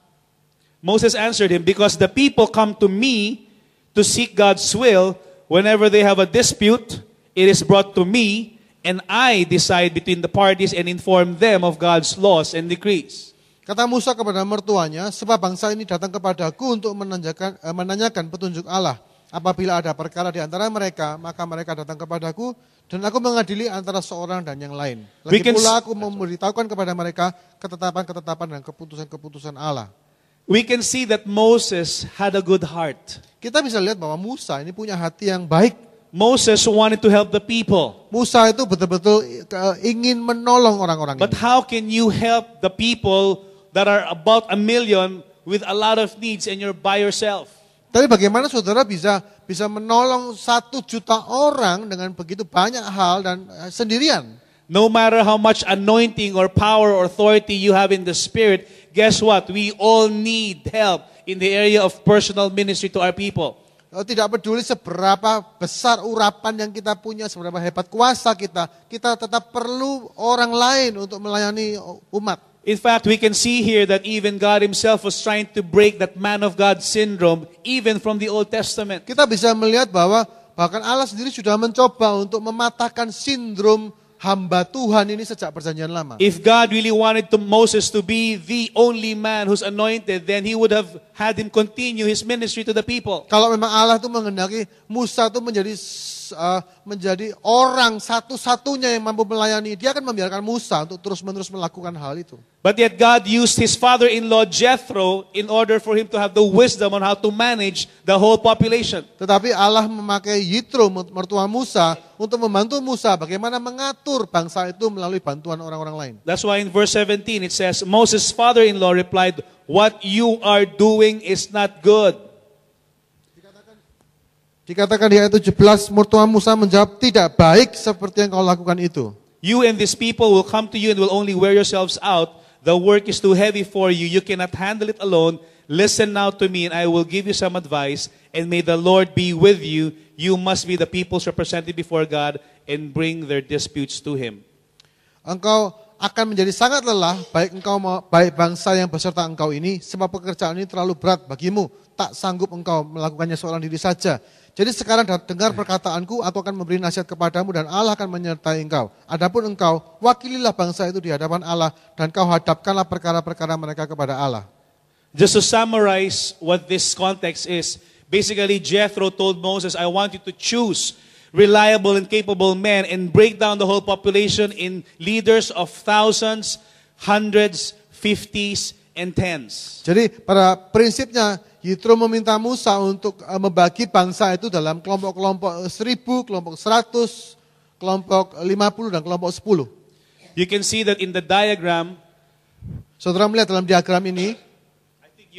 Moses answered him, Because the people come to me to seek God's will. Whenever they have a dispute, it is brought to me, and I decide between the parties and inform them of God's laws and decrees. Kata Musa kepada mertuanya, sebab bangsa ini datang kepadaku untuk menanyakan, eh, menanyakan petunjuk Allah. Apabila ada perkara di antara mereka, maka mereka datang kepadaku dan aku mengadili antara seorang dan yang lain. Lagi pula aku memberitahukan kepada mereka ketetapan-ketetapan dan keputusan-keputusan Allah. We can see that Moses had a good heart. Kita bisa lihat bahwa Musa ini punya hati yang baik. Moses wanted to help the people. Musa itu betul-betul eh, ingin menolong orang-orang ini. But how can you help the people that are about a million with a lot of needs and you're by yourself? Tapi bagaimana saudara bisa bisa menolong satu juta orang dengan begitu banyak hal dan eh, sendirian. No matter how much anointing or power or authority you have in the Spirit, guess what? We all need help in the area of personal ministry to our people. Tidak peduli seberapa besar urapan yang kita punya, seberapa hebat kuasa kita, kita tetap perlu orang lain untuk melayani umat. In fact, we can see here that even God himself was trying to break that man of God syndrome even from the Old Testament. Kita bisa melihat bahwa bahkan Allah sendiri sudah mencoba untuk mematahkan sindrom hamba Tuhan ini sejak perjanjian lama. If God really wanted to Moses to be the only man who's anointed, then he would have had him continue his ministry to the people. Kalau memang Allah itu mengendaki Musa itu menjadi menjadi orang satu-satunya yang mampu melayani, dia akan membiarkan Musa untuk terus-menerus melakukan hal itu. But yet God used his father-in-law Jethro in order for him to have the wisdom on how to manage the whole population. Tetapi Allah memakai Yitro mertua Musa untuk membantu Musa bagaimana mengatur bangsa itu melalui bantuan orang-orang lain. That's why in verse 17 it says Moses' father-in-law replied, "What you are doing is not good." Dikatakan di ayat 17, mertua Musa menjawab, tidak baik seperti yang kau lakukan itu. You and these people will come to you and will only wear yourselves out. The work is too heavy for you. You cannot handle it alone. Listen now to me and I will give you some advice. And may the Lord be with you. You must be the people's representative before God and bring their disputes to Him. Engkau akan menjadi sangat lelah, baik engkau baik bangsa yang beserta engkau ini, sebab pekerjaan ini terlalu berat bagimu. Tak sanggup engkau melakukannya seorang diri saja jadi sekarang dengar perkataanku, aku akan memberi nasihat kepadamu dan Allah akan menyertai engkau. Adapun engkau, wakililah bangsa itu di hadapan Allah dan kau hadapkanlah perkara-perkara mereka kepada Allah. Just to summarize what this context is, basically Jethro told Moses, I want you to choose reliable and capable men and break down the whole population in leaders of thousands, hundreds, fifties, and tens. Jadi pada prinsipnya Yitro meminta Musa untuk eh, membagi bangsa itu dalam kelompok-kelompok seribu, kelompok seratus, kelompok lima puluh, dan kelompok sepuluh. You can see that in the diagram. Saudara melihat dalam diagram ini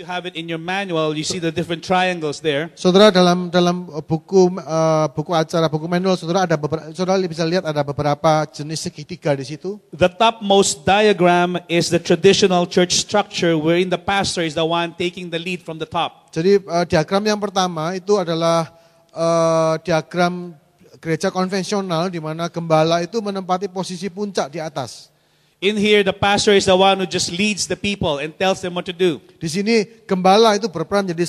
you have it in your manual, you see the different triangles there. Saudara dalam dalam uh, buku uh, buku acara buku manual saudara ada beberapa saudara bisa lihat ada beberapa jenis segitiga di situ. The topmost diagram is the traditional church structure wherein the pastor is the one taking the lead from the top. Jadi uh, diagram yang pertama itu adalah uh, diagram gereja konvensional di mana gembala itu menempati posisi puncak di atas. In here, the pastor is the one who just leads the people and tells them what to do. Di sini gembala itu berperan jadi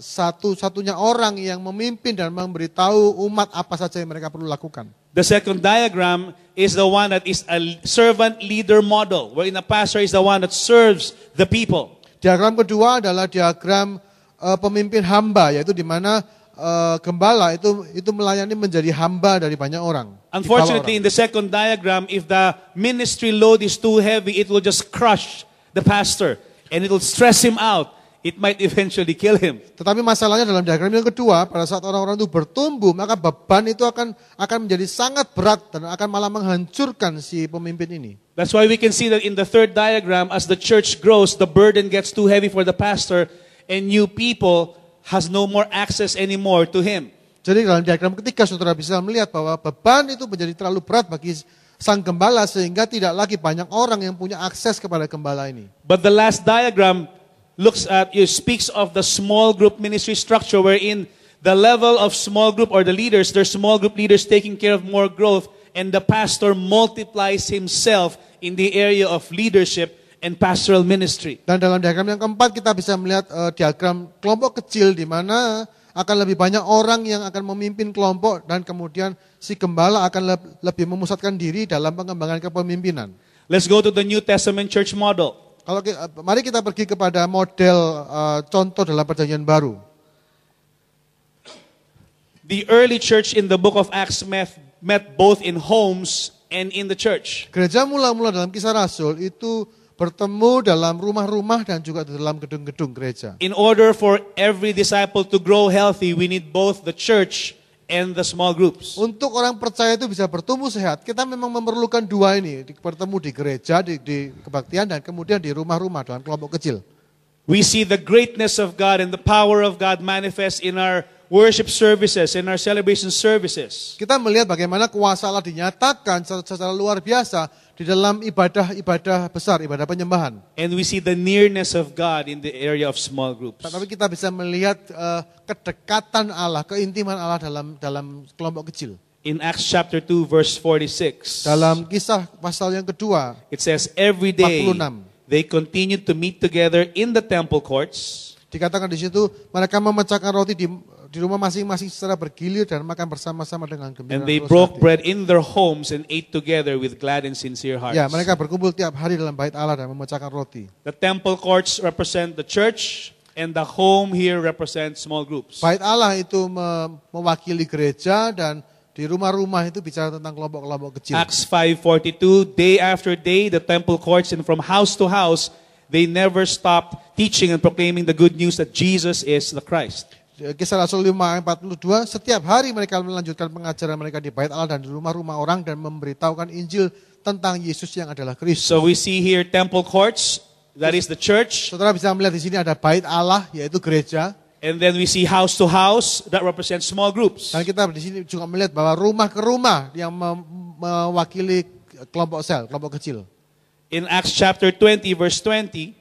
satu-satunya orang yang memimpin dan memberitahu umat apa saja yang mereka perlu lakukan. The second diagram is the one that is a servant leader model, wherein the pastor is the one that serves the people. Diagram kedua adalah diagram uh, pemimpin hamba, yaitu di mana uh, gembala itu itu melayani menjadi hamba dari banyak orang. Unfortunately, orang. in the second diagram, if the ministry load is too heavy, it will just crush the pastor and it will stress him out. It might eventually kill him. Tetapi masalahnya dalam diagram yang kedua, pada saat orang-orang itu bertumbuh, maka beban itu akan akan menjadi sangat berat dan akan malah menghancurkan si pemimpin ini. That's why we can see that in the third diagram, as the church grows, the burden gets too heavy for the pastor, and new people has no more access anymore to him. Jadi dalam diagram ketiga saudara bisa melihat bahwa beban itu menjadi terlalu berat bagi sang gembala sehingga tidak lagi banyak orang yang punya akses kepada gembala ini. But the last diagram looks at it speaks of the small group ministry structure wherein the level of small group or the leaders, their small group leaders taking care of more growth and the pastor multiplies himself in the area of leadership and pastoral ministry. Dan dalam diagram yang keempat kita bisa melihat uh, diagram kelompok kecil di mana akan lebih banyak orang yang akan memimpin kelompok dan kemudian si gembala akan lebih memusatkan diri dalam pengembangan kepemimpinan. Let's go to the New Testament church model. Kalau eh, mari kita pergi kepada model uh, contoh dalam perjanjian baru. The early church in the book of Acts met, met both in homes and in the church. Gereja mula-mula dalam kisah Rasul itu bertemu dalam rumah-rumah dan juga dalam gedung-gedung gereja. In order for every disciple to grow healthy, we need both the church and the small groups. Untuk orang percaya itu bisa bertumbuh sehat, kita memang memerlukan dua ini, bertemu di gereja, di, di kebaktian dan kemudian di rumah-rumah dalam kelompok kecil. We see the greatness of God and the power of God manifest in our worship services, in our celebration services. Kita melihat bagaimana kuasa Allah dinyatakan secara luar biasa di dalam ibadah-ibadah besar, ibadah penyembahan. And we see the nearness of God in the area of small groups. Tapi kita bisa melihat uh, kedekatan Allah, keintiman Allah dalam dalam kelompok kecil. In Acts chapter 2 verse 46. Dalam kisah pasal yang kedua. It says every day 46, they continued to meet together in the temple courts. Dikatakan di situ mereka memecahkan roti di di rumah masing-masing secara bergilir dan makan bersama-sama dengan gembira. And they broke hati. bread in their homes and ate together with glad and sincere hearts. Ya, mereka berkumpul tiap hari dalam bait Allah dan memecahkan roti. The temple courts represent the church and the home here represents small groups. Bait Allah itu mewakili gereja dan di rumah-rumah itu bicara tentang kelompok-kelompok kecil. Acts 5:42 day after day the temple courts and from house to house they never stopped teaching and proclaiming the good news that Jesus is the Christ. Eh, kisah Rasul 542, setiap hari mereka melanjutkan pengajaran mereka di bait Allah dan di rumah-rumah orang dan memberitahukan Injil tentang Yesus yang adalah Kristus. So we see here temple courts, that is the church. Saudara bisa melihat di sini ada bait Allah yaitu gereja. And then we see house to house that represents small groups. Dan kita di sini juga melihat bahwa rumah ke rumah yang mewakili kelompok sel, kelompok kecil. In Acts chapter 20 verse 20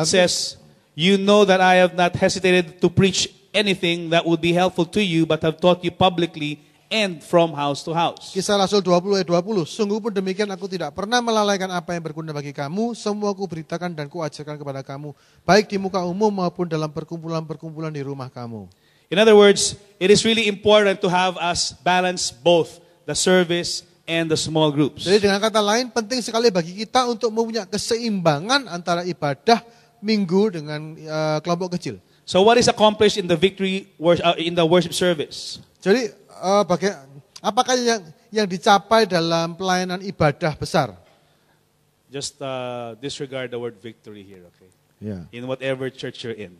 it says You know that I have not hesitated to preach anything that would be helpful to you, but have taught you publicly and from house to house. Kisah Rasul 20 ayat 20. Sungguh pun demikian aku tidak pernah melalaikan apa yang berguna bagi kamu, semua aku beritakan dan kuajarkan kepada kamu, baik di muka umum maupun dalam perkumpulan-perkumpulan di rumah kamu. In other words, it is really important to have us balance both the service and the small groups. Jadi dengan kata lain, penting sekali bagi kita untuk mempunyai keseimbangan antara ibadah minggu dengan uh, kelompok kecil. So what is accomplished in the victory uh, in the worship service? Jadi uh, eh, bagai, apakah yang yang dicapai dalam pelayanan ibadah besar? Just uh, disregard the word victory here, okay? Yeah. In whatever church you're in.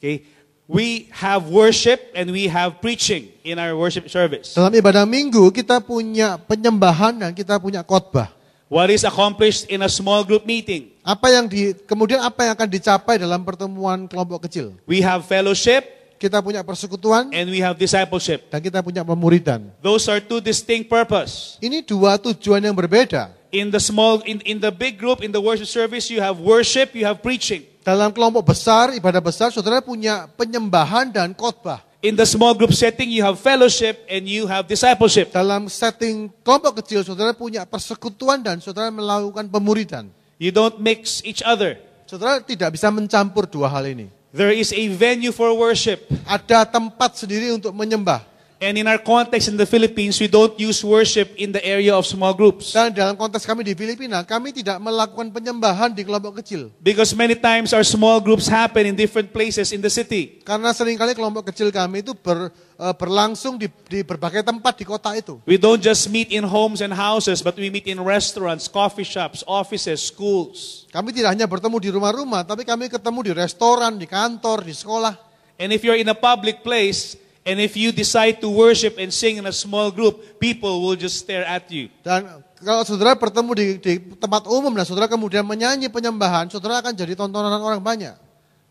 Okay? We have worship and we have preaching in our worship service. Dalam ibadah minggu kita punya penyembahan dan kita punya khotbah. What is accomplished in a small group meeting? Apa yang di, kemudian apa yang akan dicapai dalam pertemuan kelompok kecil? We have fellowship. Kita punya persekutuan. And we have discipleship. Dan kita punya pemuridan. Those are two distinct purpose. Ini dua tujuan yang berbeda. In the small, in, in the big group, in the worship service, you have worship, you have preaching. Dalam kelompok besar, ibadah besar, saudara punya penyembahan dan khotbah. In the small group setting, you have fellowship and you have discipleship. Dalam setting kelompok kecil, saudara punya persekutuan dan saudara melakukan pemuridan. You don't mix each other. Saudara tidak bisa mencampur dua hal ini. There is a venue for worship. Ada tempat sendiri untuk menyembah. And in our context in the Philippines, we don't use worship in the area of small groups. Dan dalam konteks kami di Filipina, kami tidak melakukan penyembahan di kelompok kecil. Because many times our small groups happen in different places in the city. Karena seringkali kelompok kecil kami itu ber, uh, berlangsung di, di berbagai tempat di kota itu. We don't just meet in homes and houses, but we meet in restaurants, coffee shops, offices, schools. Kami tidak hanya bertemu di rumah-rumah, tapi kami ketemu di restoran, di kantor, di sekolah. And if you're in a public place, And if you decide to worship and sing in a small group, people will just stare at you. Dan kalau saudara bertemu di, di tempat umum dan nah saudara kemudian menyanyi penyembahan, saudara akan jadi tontonan orang banyak.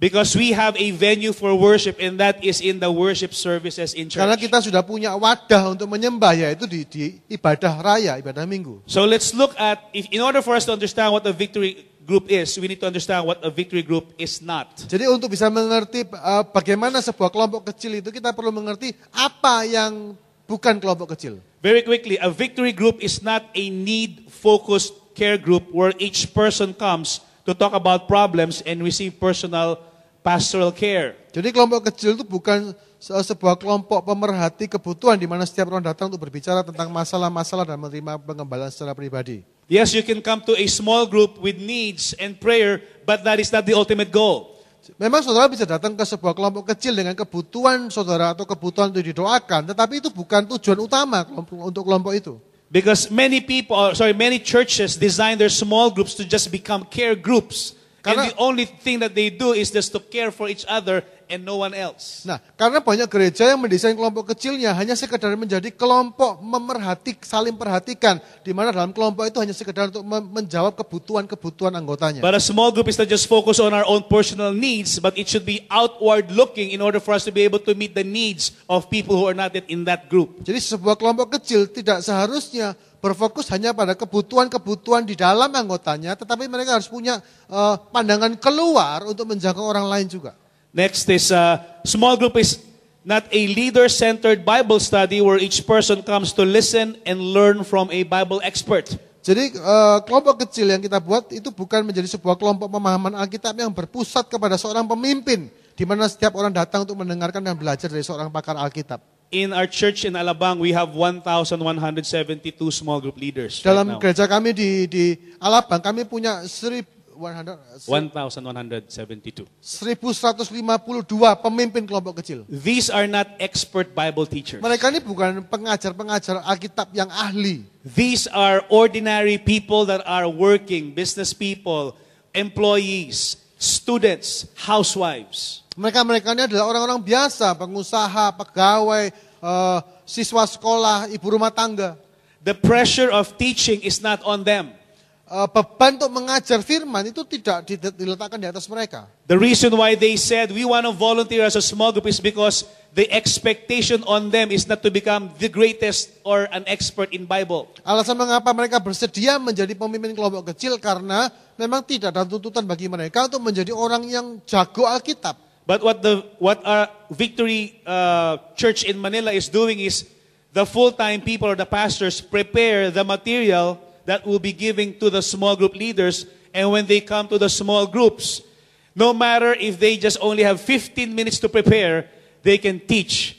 Because we have a venue for worship and that is in the worship services in church. Karena kita sudah punya wadah untuk menyembah yaitu di, di ibadah raya, ibadah minggu. So let's look at if, in order for us to understand what a victory group is, we need to understand what a victory group is not. Jadi untuk bisa mengerti uh, bagaimana sebuah kelompok kecil itu kita perlu mengerti apa yang bukan kelompok kecil. Very quickly, a victory group is not a need focused care group where each person comes to talk about problems and receive personal pastoral care. Jadi kelompok kecil itu bukan sebuah kelompok pemerhati kebutuhan di mana setiap orang datang untuk berbicara tentang masalah-masalah dan menerima pengembalian secara pribadi. Yes, you can come to a small group with needs and prayer, but that is not the ultimate goal. Memang saudara bisa datang ke sebuah kelompok kecil dengan kebutuhan saudara atau kebutuhan itu didoakan, tetapi itu bukan tujuan utama untuk kelompok itu. Because many people, sorry, many churches design their small groups to just become care groups. Karena and the only thing that they do is just to care for each other and no one else. Nah, karena banyak gereja yang mendesain kelompok kecilnya hanya sekedar menjadi kelompok memerhati, saling perhatikan, di mana dalam kelompok itu hanya sekedar untuk menjawab kebutuhan-kebutuhan anggotanya. But a small group is not just focus on our own personal needs, but it should be outward looking in order for us to be able to meet the needs of people who are not yet in that group. Jadi sebuah kelompok kecil tidak seharusnya berfokus hanya pada kebutuhan-kebutuhan di dalam anggotanya, tetapi mereka harus punya uh, pandangan keluar untuk menjangkau orang lain juga. Next is a uh, small group is not a leader-centered Bible study where each person comes to listen and learn from a Bible expert. Jadi uh, kelompok kecil yang kita buat itu bukan menjadi sebuah kelompok pemahaman Alkitab yang berpusat kepada seorang pemimpin di mana setiap orang datang untuk mendengarkan dan belajar dari seorang pakar Alkitab. In our church in Alabang, we have 1,172 small group leaders. Dalam right gereja kami di di Alabang, kami punya 1,172 pemimpin kelompok kecil. These are not expert Bible teachers. Mereka ini bukan pengajar-pengajar Alkitab yang ahli. These are ordinary people that are working, business people, employees, students, housewives. Mereka-mereka ini adalah orang-orang biasa, pengusaha, pegawai, uh, siswa sekolah, ibu rumah tangga. The pressure of teaching is not on them. Uh, beban untuk mengajar firman itu tidak diletakkan di atas mereka. The reason why they said we want to volunteer as a small group is because the expectation on them is not to become the greatest or an expert in Bible. Alasan mengapa mereka bersedia menjadi pemimpin kelompok kecil karena memang tidak ada tuntutan bagi mereka untuk menjadi orang yang jago Alkitab. But what the what our Victory uh, Church in Manila is doing is the full-time people or the pastors prepare the material that will be giving to the small group leaders and when they come to the small groups no matter if they just only have 15 minutes to prepare they can teach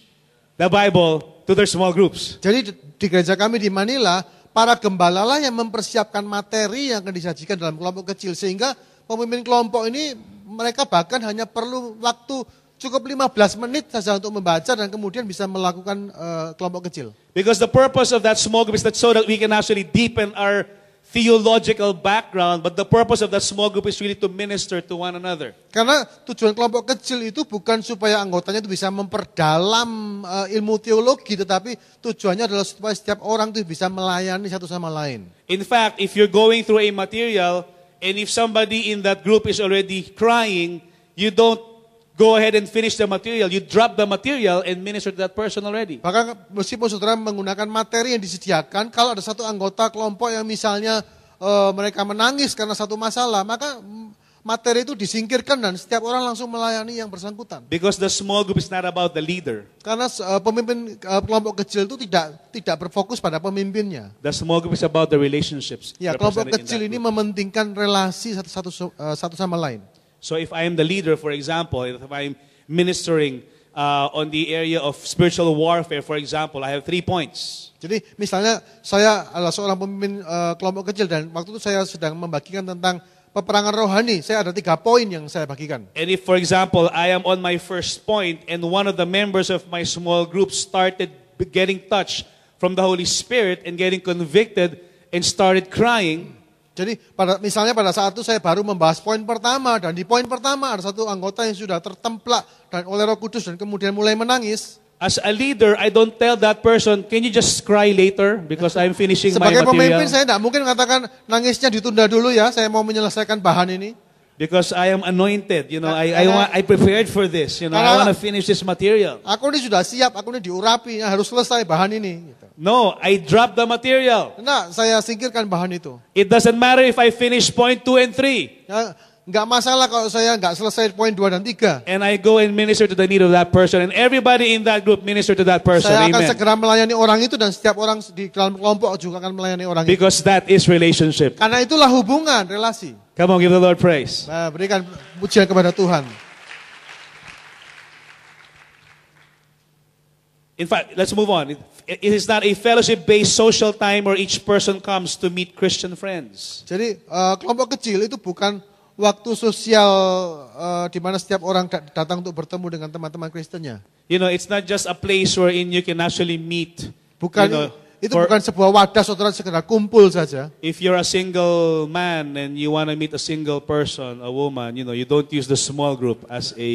the bible to their small groups jadi di gereja kami di Manila para gembala yang mempersiapkan materi yang akan disajikan dalam kelompok kecil sehingga pemimpin kelompok ini mereka bahkan hanya perlu waktu cukup 15 menit saja untuk membaca dan kemudian bisa melakukan uh, kelompok kecil. Because the purpose of that small group is that so that we can actually deepen our theological background, but the purpose of that small group is really to minister to one another. Karena tujuan kelompok kecil itu bukan supaya anggotanya itu bisa memperdalam uh, ilmu teologi, tetapi tujuannya adalah supaya setiap orang itu bisa melayani satu sama lain. In fact, if you're going through a material And if somebody in that group is already crying, you don't go ahead and finish the material. You drop the material and minister to that person already. Maka meskipun saudara menggunakan materi yang disediakan, kalau ada satu anggota kelompok yang misalnya uh, mereka menangis karena satu masalah, maka materi itu disingkirkan dan setiap orang langsung melayani yang bersangkutan. Because the small group is not about the leader. Karena uh, pemimpin uh, kelompok kecil itu tidak tidak berfokus pada pemimpinnya. The small group is about the relationships. Ya, kelompok kecil ini mementingkan relasi satu satu uh, satu sama lain. So if I am the leader for example, if I'm ministering uh, on the area of spiritual warfare, for example, I have three points. Jadi misalnya saya adalah seorang pemimpin uh, kelompok kecil dan waktu itu saya sedang membagikan tentang peperangan rohani, saya ada tiga poin yang saya bagikan. And if for example I am on my first point and one of the members of my small group started getting touched from the Holy Spirit and getting convicted and started crying. Jadi pada misalnya pada saat itu saya baru membahas poin pertama dan di poin pertama ada satu anggota yang sudah tertemplak dan oleh Roh Kudus dan kemudian mulai menangis. As a leader, I don't tell that person, can you just cry later because I'm finishing Sebagai my material. Sebagai pemimpin saya tidak mungkin mengatakan nangisnya ditunda dulu ya, saya mau menyelesaikan bahan ini. Because I am anointed, you know, I I, want, I prepared for this, you know, I want to finish this material. Aku ini sudah siap, aku ini diurapi, ya, harus selesai bahan ini. Gitu. No, I drop the material. Nah, saya singkirkan bahan itu. It doesn't matter if I finish point two and three. Ya, Nggak masalah kalau saya nggak selesai poin 2 dan 3. And I go and minister to the need of that person. And everybody in that group minister to that person. Saya akan Amen. segera melayani orang itu dan setiap orang di dalam kelompok juga akan melayani orang Because itu. Because that is relationship. Karena itulah hubungan, relasi. Come on, give the Lord praise. Nah, berikan pujian kepada Tuhan. In fact, let's move on. It is not a fellowship-based social time where each person comes to meet Christian friends. Jadi uh, kelompok kecil itu bukan waktu sosial uh, di mana setiap orang datang untuk bertemu dengan teman-teman Kristennya. You know, it's not just a place wherein you can actually meet. Bukan you know, itu for, bukan sebuah wadah saudara sekedar kumpul saja. If you're a single man and you want to meet a single person, a woman, you know, you don't use the small group as a,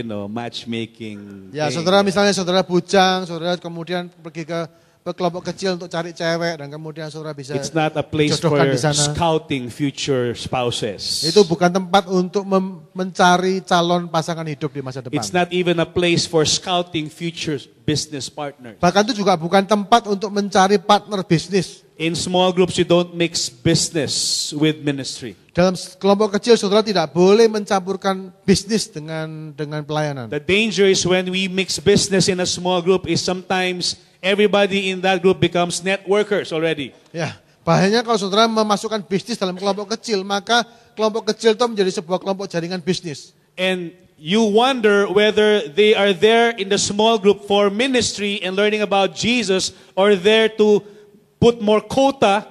you know, matchmaking. Ya, yeah, saudara misalnya saudara bujang, saudara kemudian pergi ke ke kelompok kecil untuk cari cewek dan kemudian saudara bisa It's not a place for scouting future spouses. Itu bukan tempat untuk mencari calon pasangan hidup di masa depan. It's not even a place for scouting future business partners. Bahkan itu juga bukan tempat untuk mencari partner bisnis. In small groups you don't mix business with ministry. Dalam kelompok kecil saudara tidak boleh mencampurkan bisnis dengan dengan pelayanan. The danger is when we mix business in a small group is sometimes everybody in that group becomes networkers already. Ya, bahayanya kalau saudara memasukkan bisnis dalam kelompok kecil, maka kelompok kecil itu menjadi sebuah kelompok jaringan bisnis. And you wonder whether they are there in the small group for ministry and learning about Jesus or there to put more quota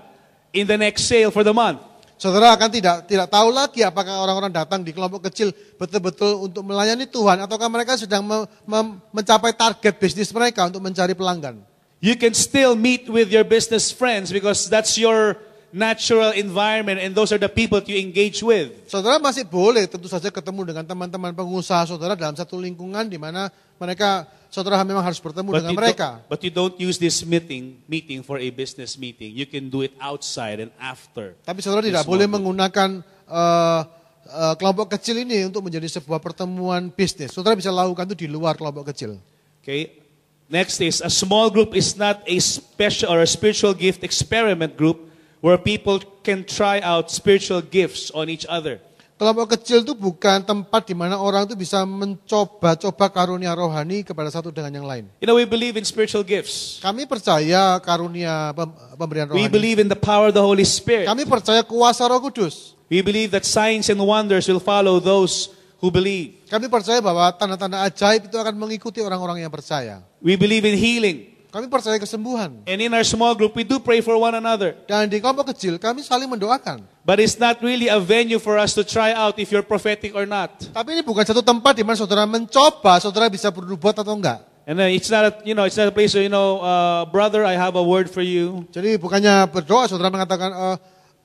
in the next sale for the month. Saudara akan tidak tidak tahu lagi apakah orang-orang datang di kelompok kecil betul-betul untuk melayani Tuhan ataukah mereka sedang me, me, mencapai target bisnis mereka untuk mencari pelanggan. You can still meet with your business friends because that's your natural environment and those are the people that you engage with. Saudara masih boleh tentu saja ketemu dengan teman-teman pengusaha saudara dalam satu lingkungan di mana mereka saudara memang harus bertemu but dengan mereka. But you don't use this meeting meeting for a business meeting. You can do it outside and after. Tapi saudara tidak boleh moment. menggunakan uh, uh, kelompok kecil ini untuk menjadi sebuah pertemuan bisnis. Saudara bisa lakukan itu di luar kelompok kecil. Okay, Next is a small group is not a special or a spiritual gift experiment group, where people can try out spiritual gifts on each other. Kelompok kecil itu bukan tempat di mana orang itu bisa mencoba-coba karunia rohani kepada satu dengan yang lain. You know, we believe in spiritual gifts. Kami percaya karunia pemberian rohani. We believe in the power of the Holy Spirit. Kami percaya kuasa Roh Kudus. We believe that signs and wonders will follow those who believe. Kami percaya bahwa tanda-tanda ajaib itu akan mengikuti orang-orang yang percaya. We believe in healing. Kami percaya kesembuhan. And in our small group we do pray for one another. Dan di kelompok kecil kami saling mendoakan. But it's not really a venue for us to try out if you're prophetic or not. Tapi ini bukan satu tempat di mana saudara mencoba, saudara bisa berbuat atau enggak. And then it's not a, you know, it's not a place where, you know, uh, brother, I have a word for you. Jadi bukannya berdoa saudara mengatakan uh,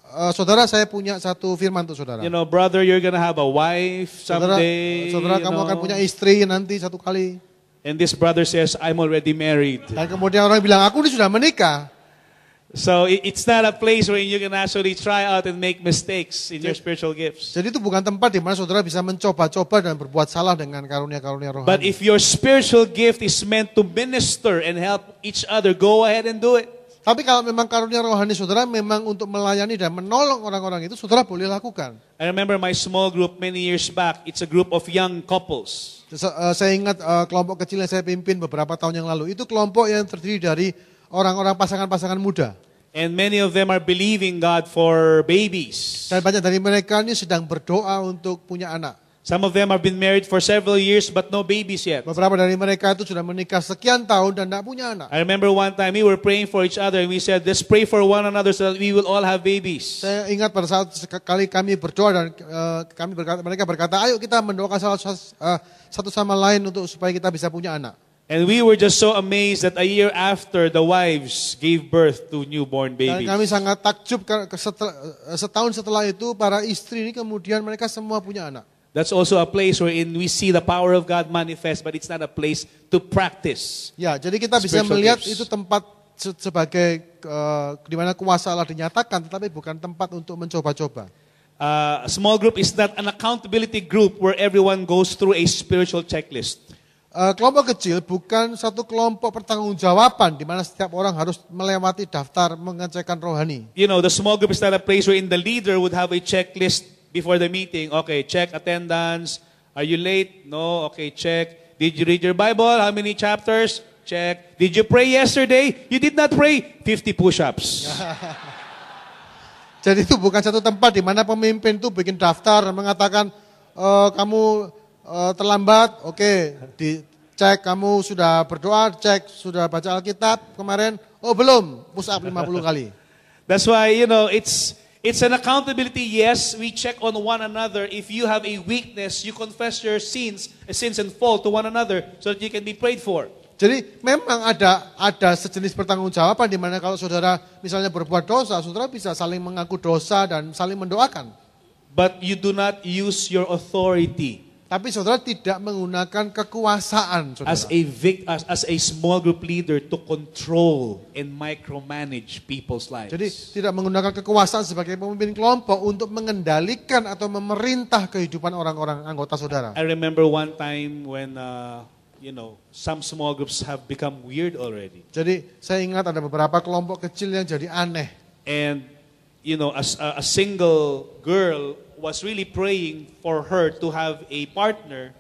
Uh, saudara saya punya satu firman untuk saudara. You know, brother, you're gonna have a wife someday. Saudara, saudara kamu know. akan punya istri nanti satu kali. And this brother says, I'm already married. Dan kemudian orang bilang, aku ini sudah menikah. So it's not a place where you can actually try out and make mistakes in your spiritual gifts. Jadi itu bukan tempat di mana saudara bisa mencoba-coba dan berbuat salah dengan karunia-karunia rohani. But if your spiritual gift is meant to minister and help each other, go ahead and do it. Tapi kalau memang karunia rohani saudara memang untuk melayani dan menolong orang-orang itu, saudara boleh lakukan. I remember my small group many years back. It's a group of young couples. Eh, saya ingat eh, kelompok kecil yang saya pimpin beberapa tahun yang lalu, itu kelompok yang terdiri dari orang-orang pasangan-pasangan muda. And many of them are believing God for babies. Dan banyak dari mereka ini sedang berdoa untuk punya anak. Some of them have been married for several years but no babies yet. Beberapa dari mereka itu sudah menikah sekian tahun dan tidak punya anak. I remember one time we were praying for each other and we said, let's pray for one another so that we will all have babies. Saya ingat pada saat sekali kami berdoa dan uh, kami berkata, mereka berkata, ayo kita mendoakan salah uh, satu sama lain untuk supaya kita bisa punya anak. And we were just so amazed that a year after the wives gave birth to newborn babies. Dan kami sangat takjub eh, setahun setelah itu para istri ini kemudian mereka semua punya anak. That's also a place wherein we see the power of God manifest, but it's not a place to practice. Ya, jadi kita bisa melihat gifts. itu tempat sebagai uh, di mana kuasa Allah dinyatakan, tetapi bukan tempat untuk mencoba-coba. Uh, a small group is not an accountability group where everyone goes through a spiritual checklist. Uh, kelompok kecil bukan satu kelompok pertanggungjawaban di mana setiap orang harus melewati daftar mengecekkan rohani. You know, the small group is not a place wherein the leader would have a checklist before the meeting, okay, check attendance. Are you late? No, okay, check. Did you read your Bible? How many chapters? Check. Did you pray yesterday? You did not pray. 50 push-ups. Jadi itu bukan satu tempat di mana pemimpin itu bikin daftar mengatakan e, kamu e, terlambat, oke, okay, dicek kamu sudah berdoa, cek sudah baca Alkitab kemarin, oh belum, push up 50 kali. That's why you know it's It's an accountability. Yes, we check on one another. If you have a weakness, you confess your sins, sins and fault to one another so that you can be prayed for. Jadi memang ada ada sejenis pertanggungjawaban di mana kalau saudara misalnya berbuat dosa, saudara bisa saling mengaku dosa dan saling mendoakan. But you do not use your authority tapi saudara tidak menggunakan kekuasaan saudara. As a vic, as, as a small group leader to control and micromanage people's lives. Jadi tidak menggunakan kekuasaan sebagai pemimpin kelompok untuk mengendalikan atau memerintah kehidupan orang-orang anggota saudara. I remember one time when uh, you know, some small groups have become weird already. Jadi saya ingat ada beberapa kelompok kecil yang jadi aneh. And you know, as a, a single girl was really praying for her to have a partner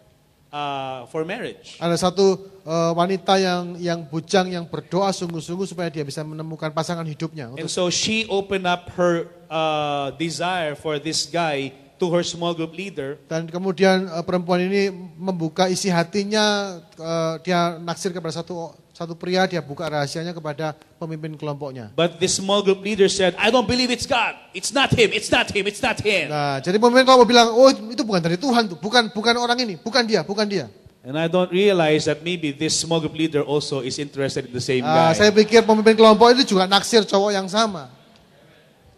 uh, for marriage. Ada satu uh, wanita yang yang bujang yang berdoa sungguh-sungguh supaya dia bisa menemukan pasangan hidupnya. And so she opened up her uh, desire for this guy to her small group leader. Dan kemudian uh, perempuan ini membuka isi hatinya, uh, dia naksir kepada satu satu pria, dia buka rahasianya kepada pemimpin kelompoknya. But this small group leader said, I don't believe it's God. It's not him. It's not him. It's not him. Nah, jadi pemimpin kelompok bilang, oh itu bukan dari Tuhan, tuh. bukan bukan orang ini, bukan dia, bukan dia. And I don't realize that maybe this small group leader also is interested in the same nah, guy. saya pikir pemimpin kelompok itu juga naksir cowok yang sama.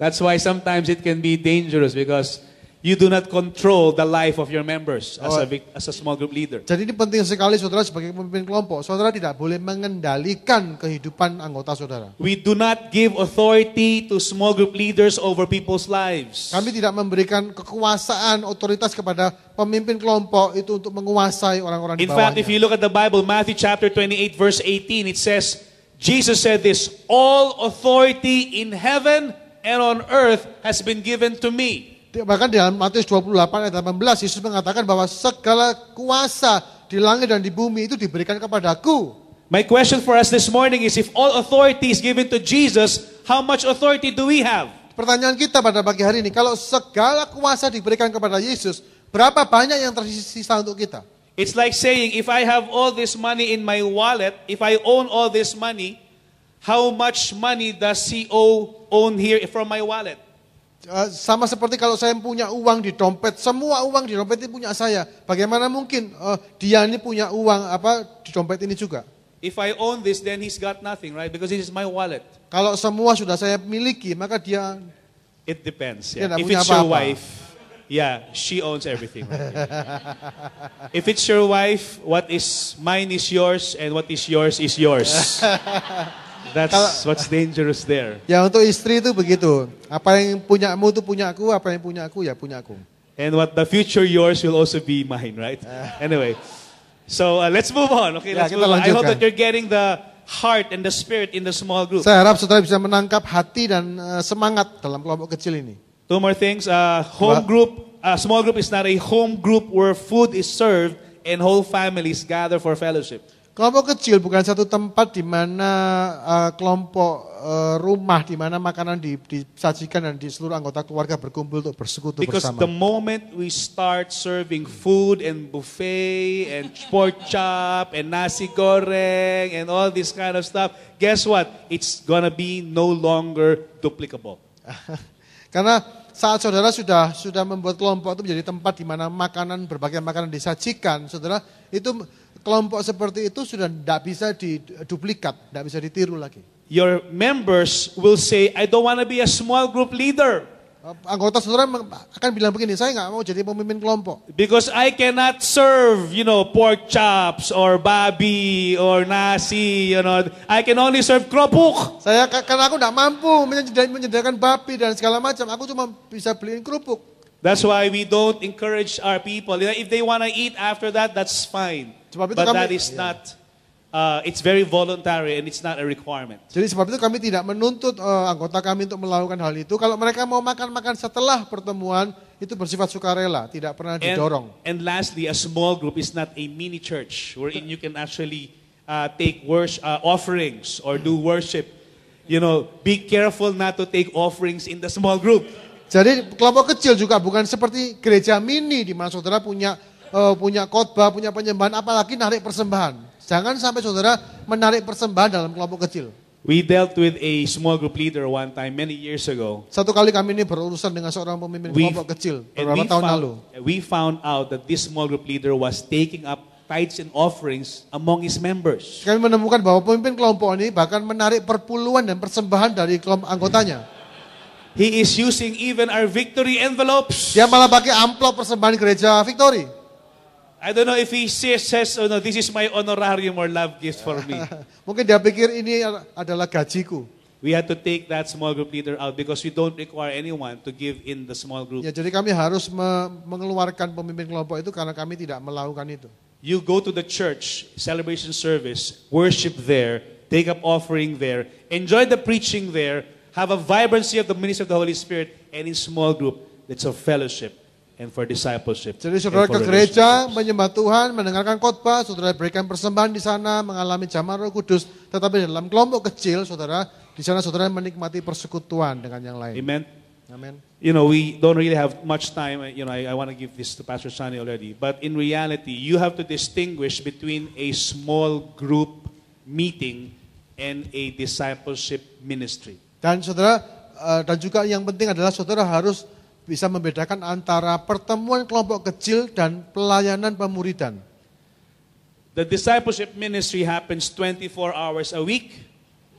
That's why sometimes it can be dangerous because you do not control the life of your members as, a, oh. as a small group leader. Jadi ini penting sekali saudara sebagai pemimpin kelompok. Saudara tidak boleh mengendalikan kehidupan anggota saudara. We do not give authority to small group leaders over people's lives. Kami tidak memberikan kekuasaan otoritas kepada pemimpin kelompok itu untuk menguasai orang-orang di bawahnya. In fact, if you look at the Bible, Matthew chapter 28 verse 18, it says, Jesus said this, all authority in heaven and on earth has been given to me. bahkan dalam Matius 28 ayat 18 Yesus mengatakan bahwa segala kuasa di langit dan di bumi itu diberikan kepadaku. My question for us this morning is if all authority is given to Jesus, how much authority do we have? Pertanyaan kita pada pagi hari ini, kalau segala kuasa diberikan kepada Yesus, berapa banyak yang tersisa untuk kita? It's like saying if I have all this money in my wallet, if I own all this money, how much money does CEO own here from my wallet? Eh, sama seperti kalau saya punya uang di dompet, semua uang di dompet ini punya saya. Bagaimana mungkin uh, dia ini punya uang apa di dompet ini juga? If I own this, then he's got nothing, right? Because it is my wallet. Kalau semua sudah saya miliki, maka dia. It depends. Yeah. If it's apa -apa. your wife, yeah, she owns everything. Right? If it's your wife, what is mine is yours, and what is yours is yours. That's what's dangerous there. Ya untuk istri itu begitu. Apa yang punyamu itu punya aku, apa yang punya aku ya punya aku. And what the future yours will also be mine, right? Anyway. So uh, let's move on. Okay, ya, let's move on. I hope that you're getting the heart and the spirit in the small group. Saya harap saudara bisa menangkap hati dan uh, semangat dalam kelompok kecil ini. Two more things. Uh, home group, uh, small group is not a home group where food is served and whole families gather for fellowship. Kelompok kecil bukan satu tempat di mana uh, kelompok uh, rumah di mana makanan disajikan dan di seluruh anggota keluarga berkumpul untuk bersekutu Because bersama. Because the moment we start serving food and buffet and pork chop and nasi goreng and all this kind of stuff, guess what? It's gonna be no longer duplicable. Karena saat saudara sudah sudah membuat kelompok itu menjadi tempat di mana makanan berbagai makanan disajikan, saudara itu kelompok seperti itu sudah tidak bisa diduplikat, tidak bisa ditiru lagi. Your members will say, I don't want to be a small group leader. Oh, anggota saudara akan bilang begini, saya nggak mau jadi pemimpin kelompok. Because I cannot serve, you know, pork chops or babi or nasi, you know. I can only serve kerupuk. Saya karena aku nggak mampu menyediakan babi dan segala macam. Aku cuma bisa beliin kerupuk. That's why we don't encourage our people. If they want to eat after that, that's fine. Sebab itu But kami, that is not uh, it's very voluntary and it's not a requirement. Jadi sebab itu kami tidak menuntut uh, anggota kami untuk melakukan hal itu. Kalau mereka mau makan-makan setelah pertemuan, itu bersifat sukarela, tidak pernah didorong. And, and lastly, a small group is not a mini church wherein you can actually uh, take worship, uh, offerings or do worship. You know, be careful not to take offerings in the small group. Jadi kelompok kecil juga bukan seperti gereja mini di mana saudara punya uh, punya khotbah, punya penyembahan, apalagi narik persembahan. Jangan sampai saudara menarik persembahan dalam kelompok kecil. We dealt with a small group leader one time many years ago. Satu kali kami ini berurusan dengan seorang pemimpin We've, kelompok kecil beberapa tahun found, lalu. We found out that this small group leader was taking up tithes and offerings among his members. Kami menemukan bahwa pemimpin kelompok ini bahkan menarik perpuluhan dan persembahan dari kelompok anggotanya. He is using even our victory envelopes. Dia malah pakai amplop persembahan gereja Victory. I don't know if he says, says oh no, this is my honorarium or love gift for me. Mungkin dia pikir ini adalah gajiku. We had to take that small group leader out because we don't require anyone to give in the small group. Ya, jadi kami harus me mengeluarkan pemimpin kelompok itu karena kami tidak melakukan itu. You go to the church, celebration service, worship there, take up offering there, enjoy the preaching there, have a vibrancy of the ministry of the Holy Spirit, and in small group, it's a fellowship. and for discipleship. Jadi saudara ke gereja menyembah Tuhan, mendengarkan khotbah, saudara berikan persembahan di sana, mengalami jamaah Roh Kudus, tetapi dalam kelompok kecil saudara di sana saudara menikmati persekutuan dengan yang lain. Amen. Amen. You know, we don't really have much time. You know, I, I want to give this to Pastor Sunny already. But in reality, you have to distinguish between a small group meeting and a discipleship ministry. Dan saudara, eh, dan juga yang penting adalah saudara harus bisa membedakan antara pertemuan kelompok kecil dan pelayanan pemuridan. The discipleship ministry happens 24 hours a week,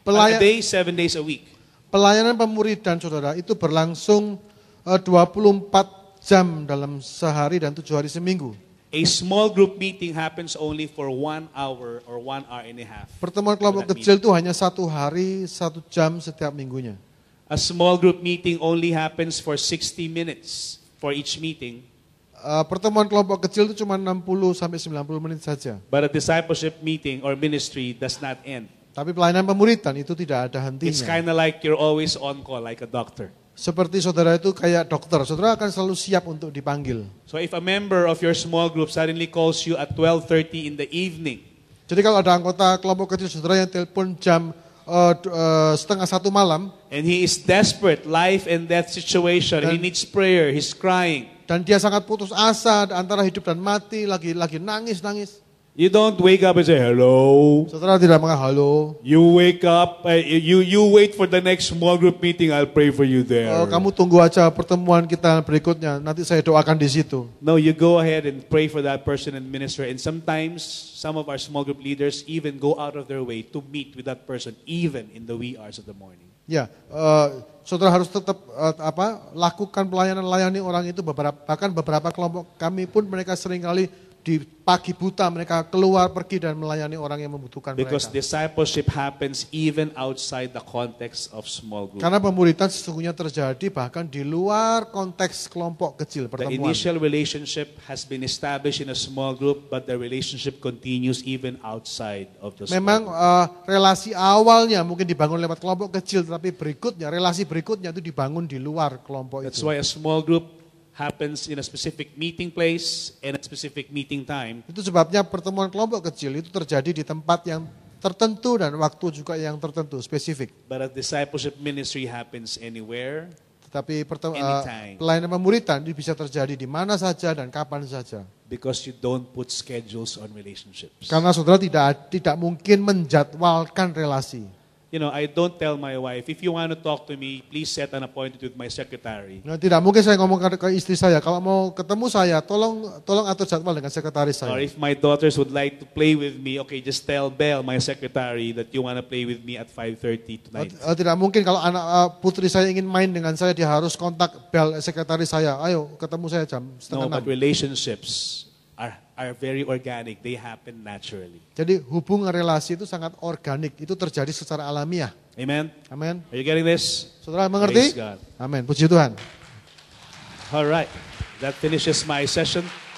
Pelaya a day, seven days a week. Pelayanan pemuridan, saudara, itu berlangsung 24 eh, jam dalam sehari dan tujuh hari seminggu. A small group meeting happens only for one hour or one hour and a half. Pertemuan kelompok kecil itu hanya satu hari, satu jam setiap minggunya. A small group meeting only happens for 60 minutes for each meeting. Uh, pertemuan kelompok kecil itu cuma 60 sampai 90 menit saja. But a discipleship meeting or ministry does not end. Tapi pelayanan pemuritan itu tidak ada hentinya. It's kind of like you're always on call like a doctor. Seperti saudara itu kayak dokter, saudara akan selalu siap untuk dipanggil. So if a member of your small group suddenly calls you at 12:30 in the evening. Jadi kalau ada anggota kelompok kecil saudara yang telepon jam uh, uh, setengah satu malam. And he is desperate, life and death situation. Dan, he needs prayer. He's crying. Dan dia sangat putus asa antara hidup dan mati, lagi lagi nangis nangis. You don't wake up and say hello. Setelah tidak mengatakan halo. You wake up, uh, you you wait for the next small group meeting. I'll pray for you there. Oh, kamu tunggu aja pertemuan kita berikutnya. Nanti saya doakan di situ. No, you go ahead and pray for that person and minister. And sometimes some of our small group leaders even go out of their way to meet with that person, even in the wee hours of the morning. Ya, uh, saudara harus tetap uh, apa lakukan pelayanan layani orang itu beberapa bahkan beberapa kelompok kami pun mereka seringkali di pagi buta mereka keluar pergi dan melayani orang yang membutuhkan Because mereka. Because discipleship happens even outside the context of small group. Karena pemuritan sesungguhnya terjadi bahkan di luar konteks kelompok kecil pertemuan. The initial relationship has been established in a small group but the relationship continues even outside of the small Memang uh, relasi awalnya mungkin dibangun lewat kelompok kecil tapi berikutnya relasi berikutnya itu dibangun di luar kelompok That's itu. That's why a small group happens in a specific meeting place and a specific meeting time. Itu sebabnya pertemuan kelompok kecil itu terjadi di tempat yang tertentu dan waktu juga yang tertentu, spesifik. But a discipleship ministry happens anywhere. Tetapi uh, pelayanan pemuritan bisa terjadi di mana saja dan kapan saja. Because you don't put schedules on relationships. Karena saudara tidak tidak mungkin menjadwalkan relasi. you know, I don't tell my wife, if you want to talk to me, please set an appointment with my secretary. No, tidak mungkin saya ngomong ke, istri saya, kalau mau ketemu saya, tolong tolong atur jadwal dengan sekretaris saya. Or if my daughters would like to play with me, okay, just tell Belle, my secretary, that you want to play with me at 5.30 tonight. Uh, tidak mungkin kalau anak uh, putri saya ingin main dengan saya, dia harus kontak Belle, sekretaris saya, ayo ketemu saya jam setengah No, 6. but relationships are very organic. They happen naturally. Jadi hubungan relasi itu sangat organik. Itu terjadi secara alamiah. Amen. Amen. Are you getting this? Saudara mengerti? Amin. Puji Tuhan. All right. That finishes my session.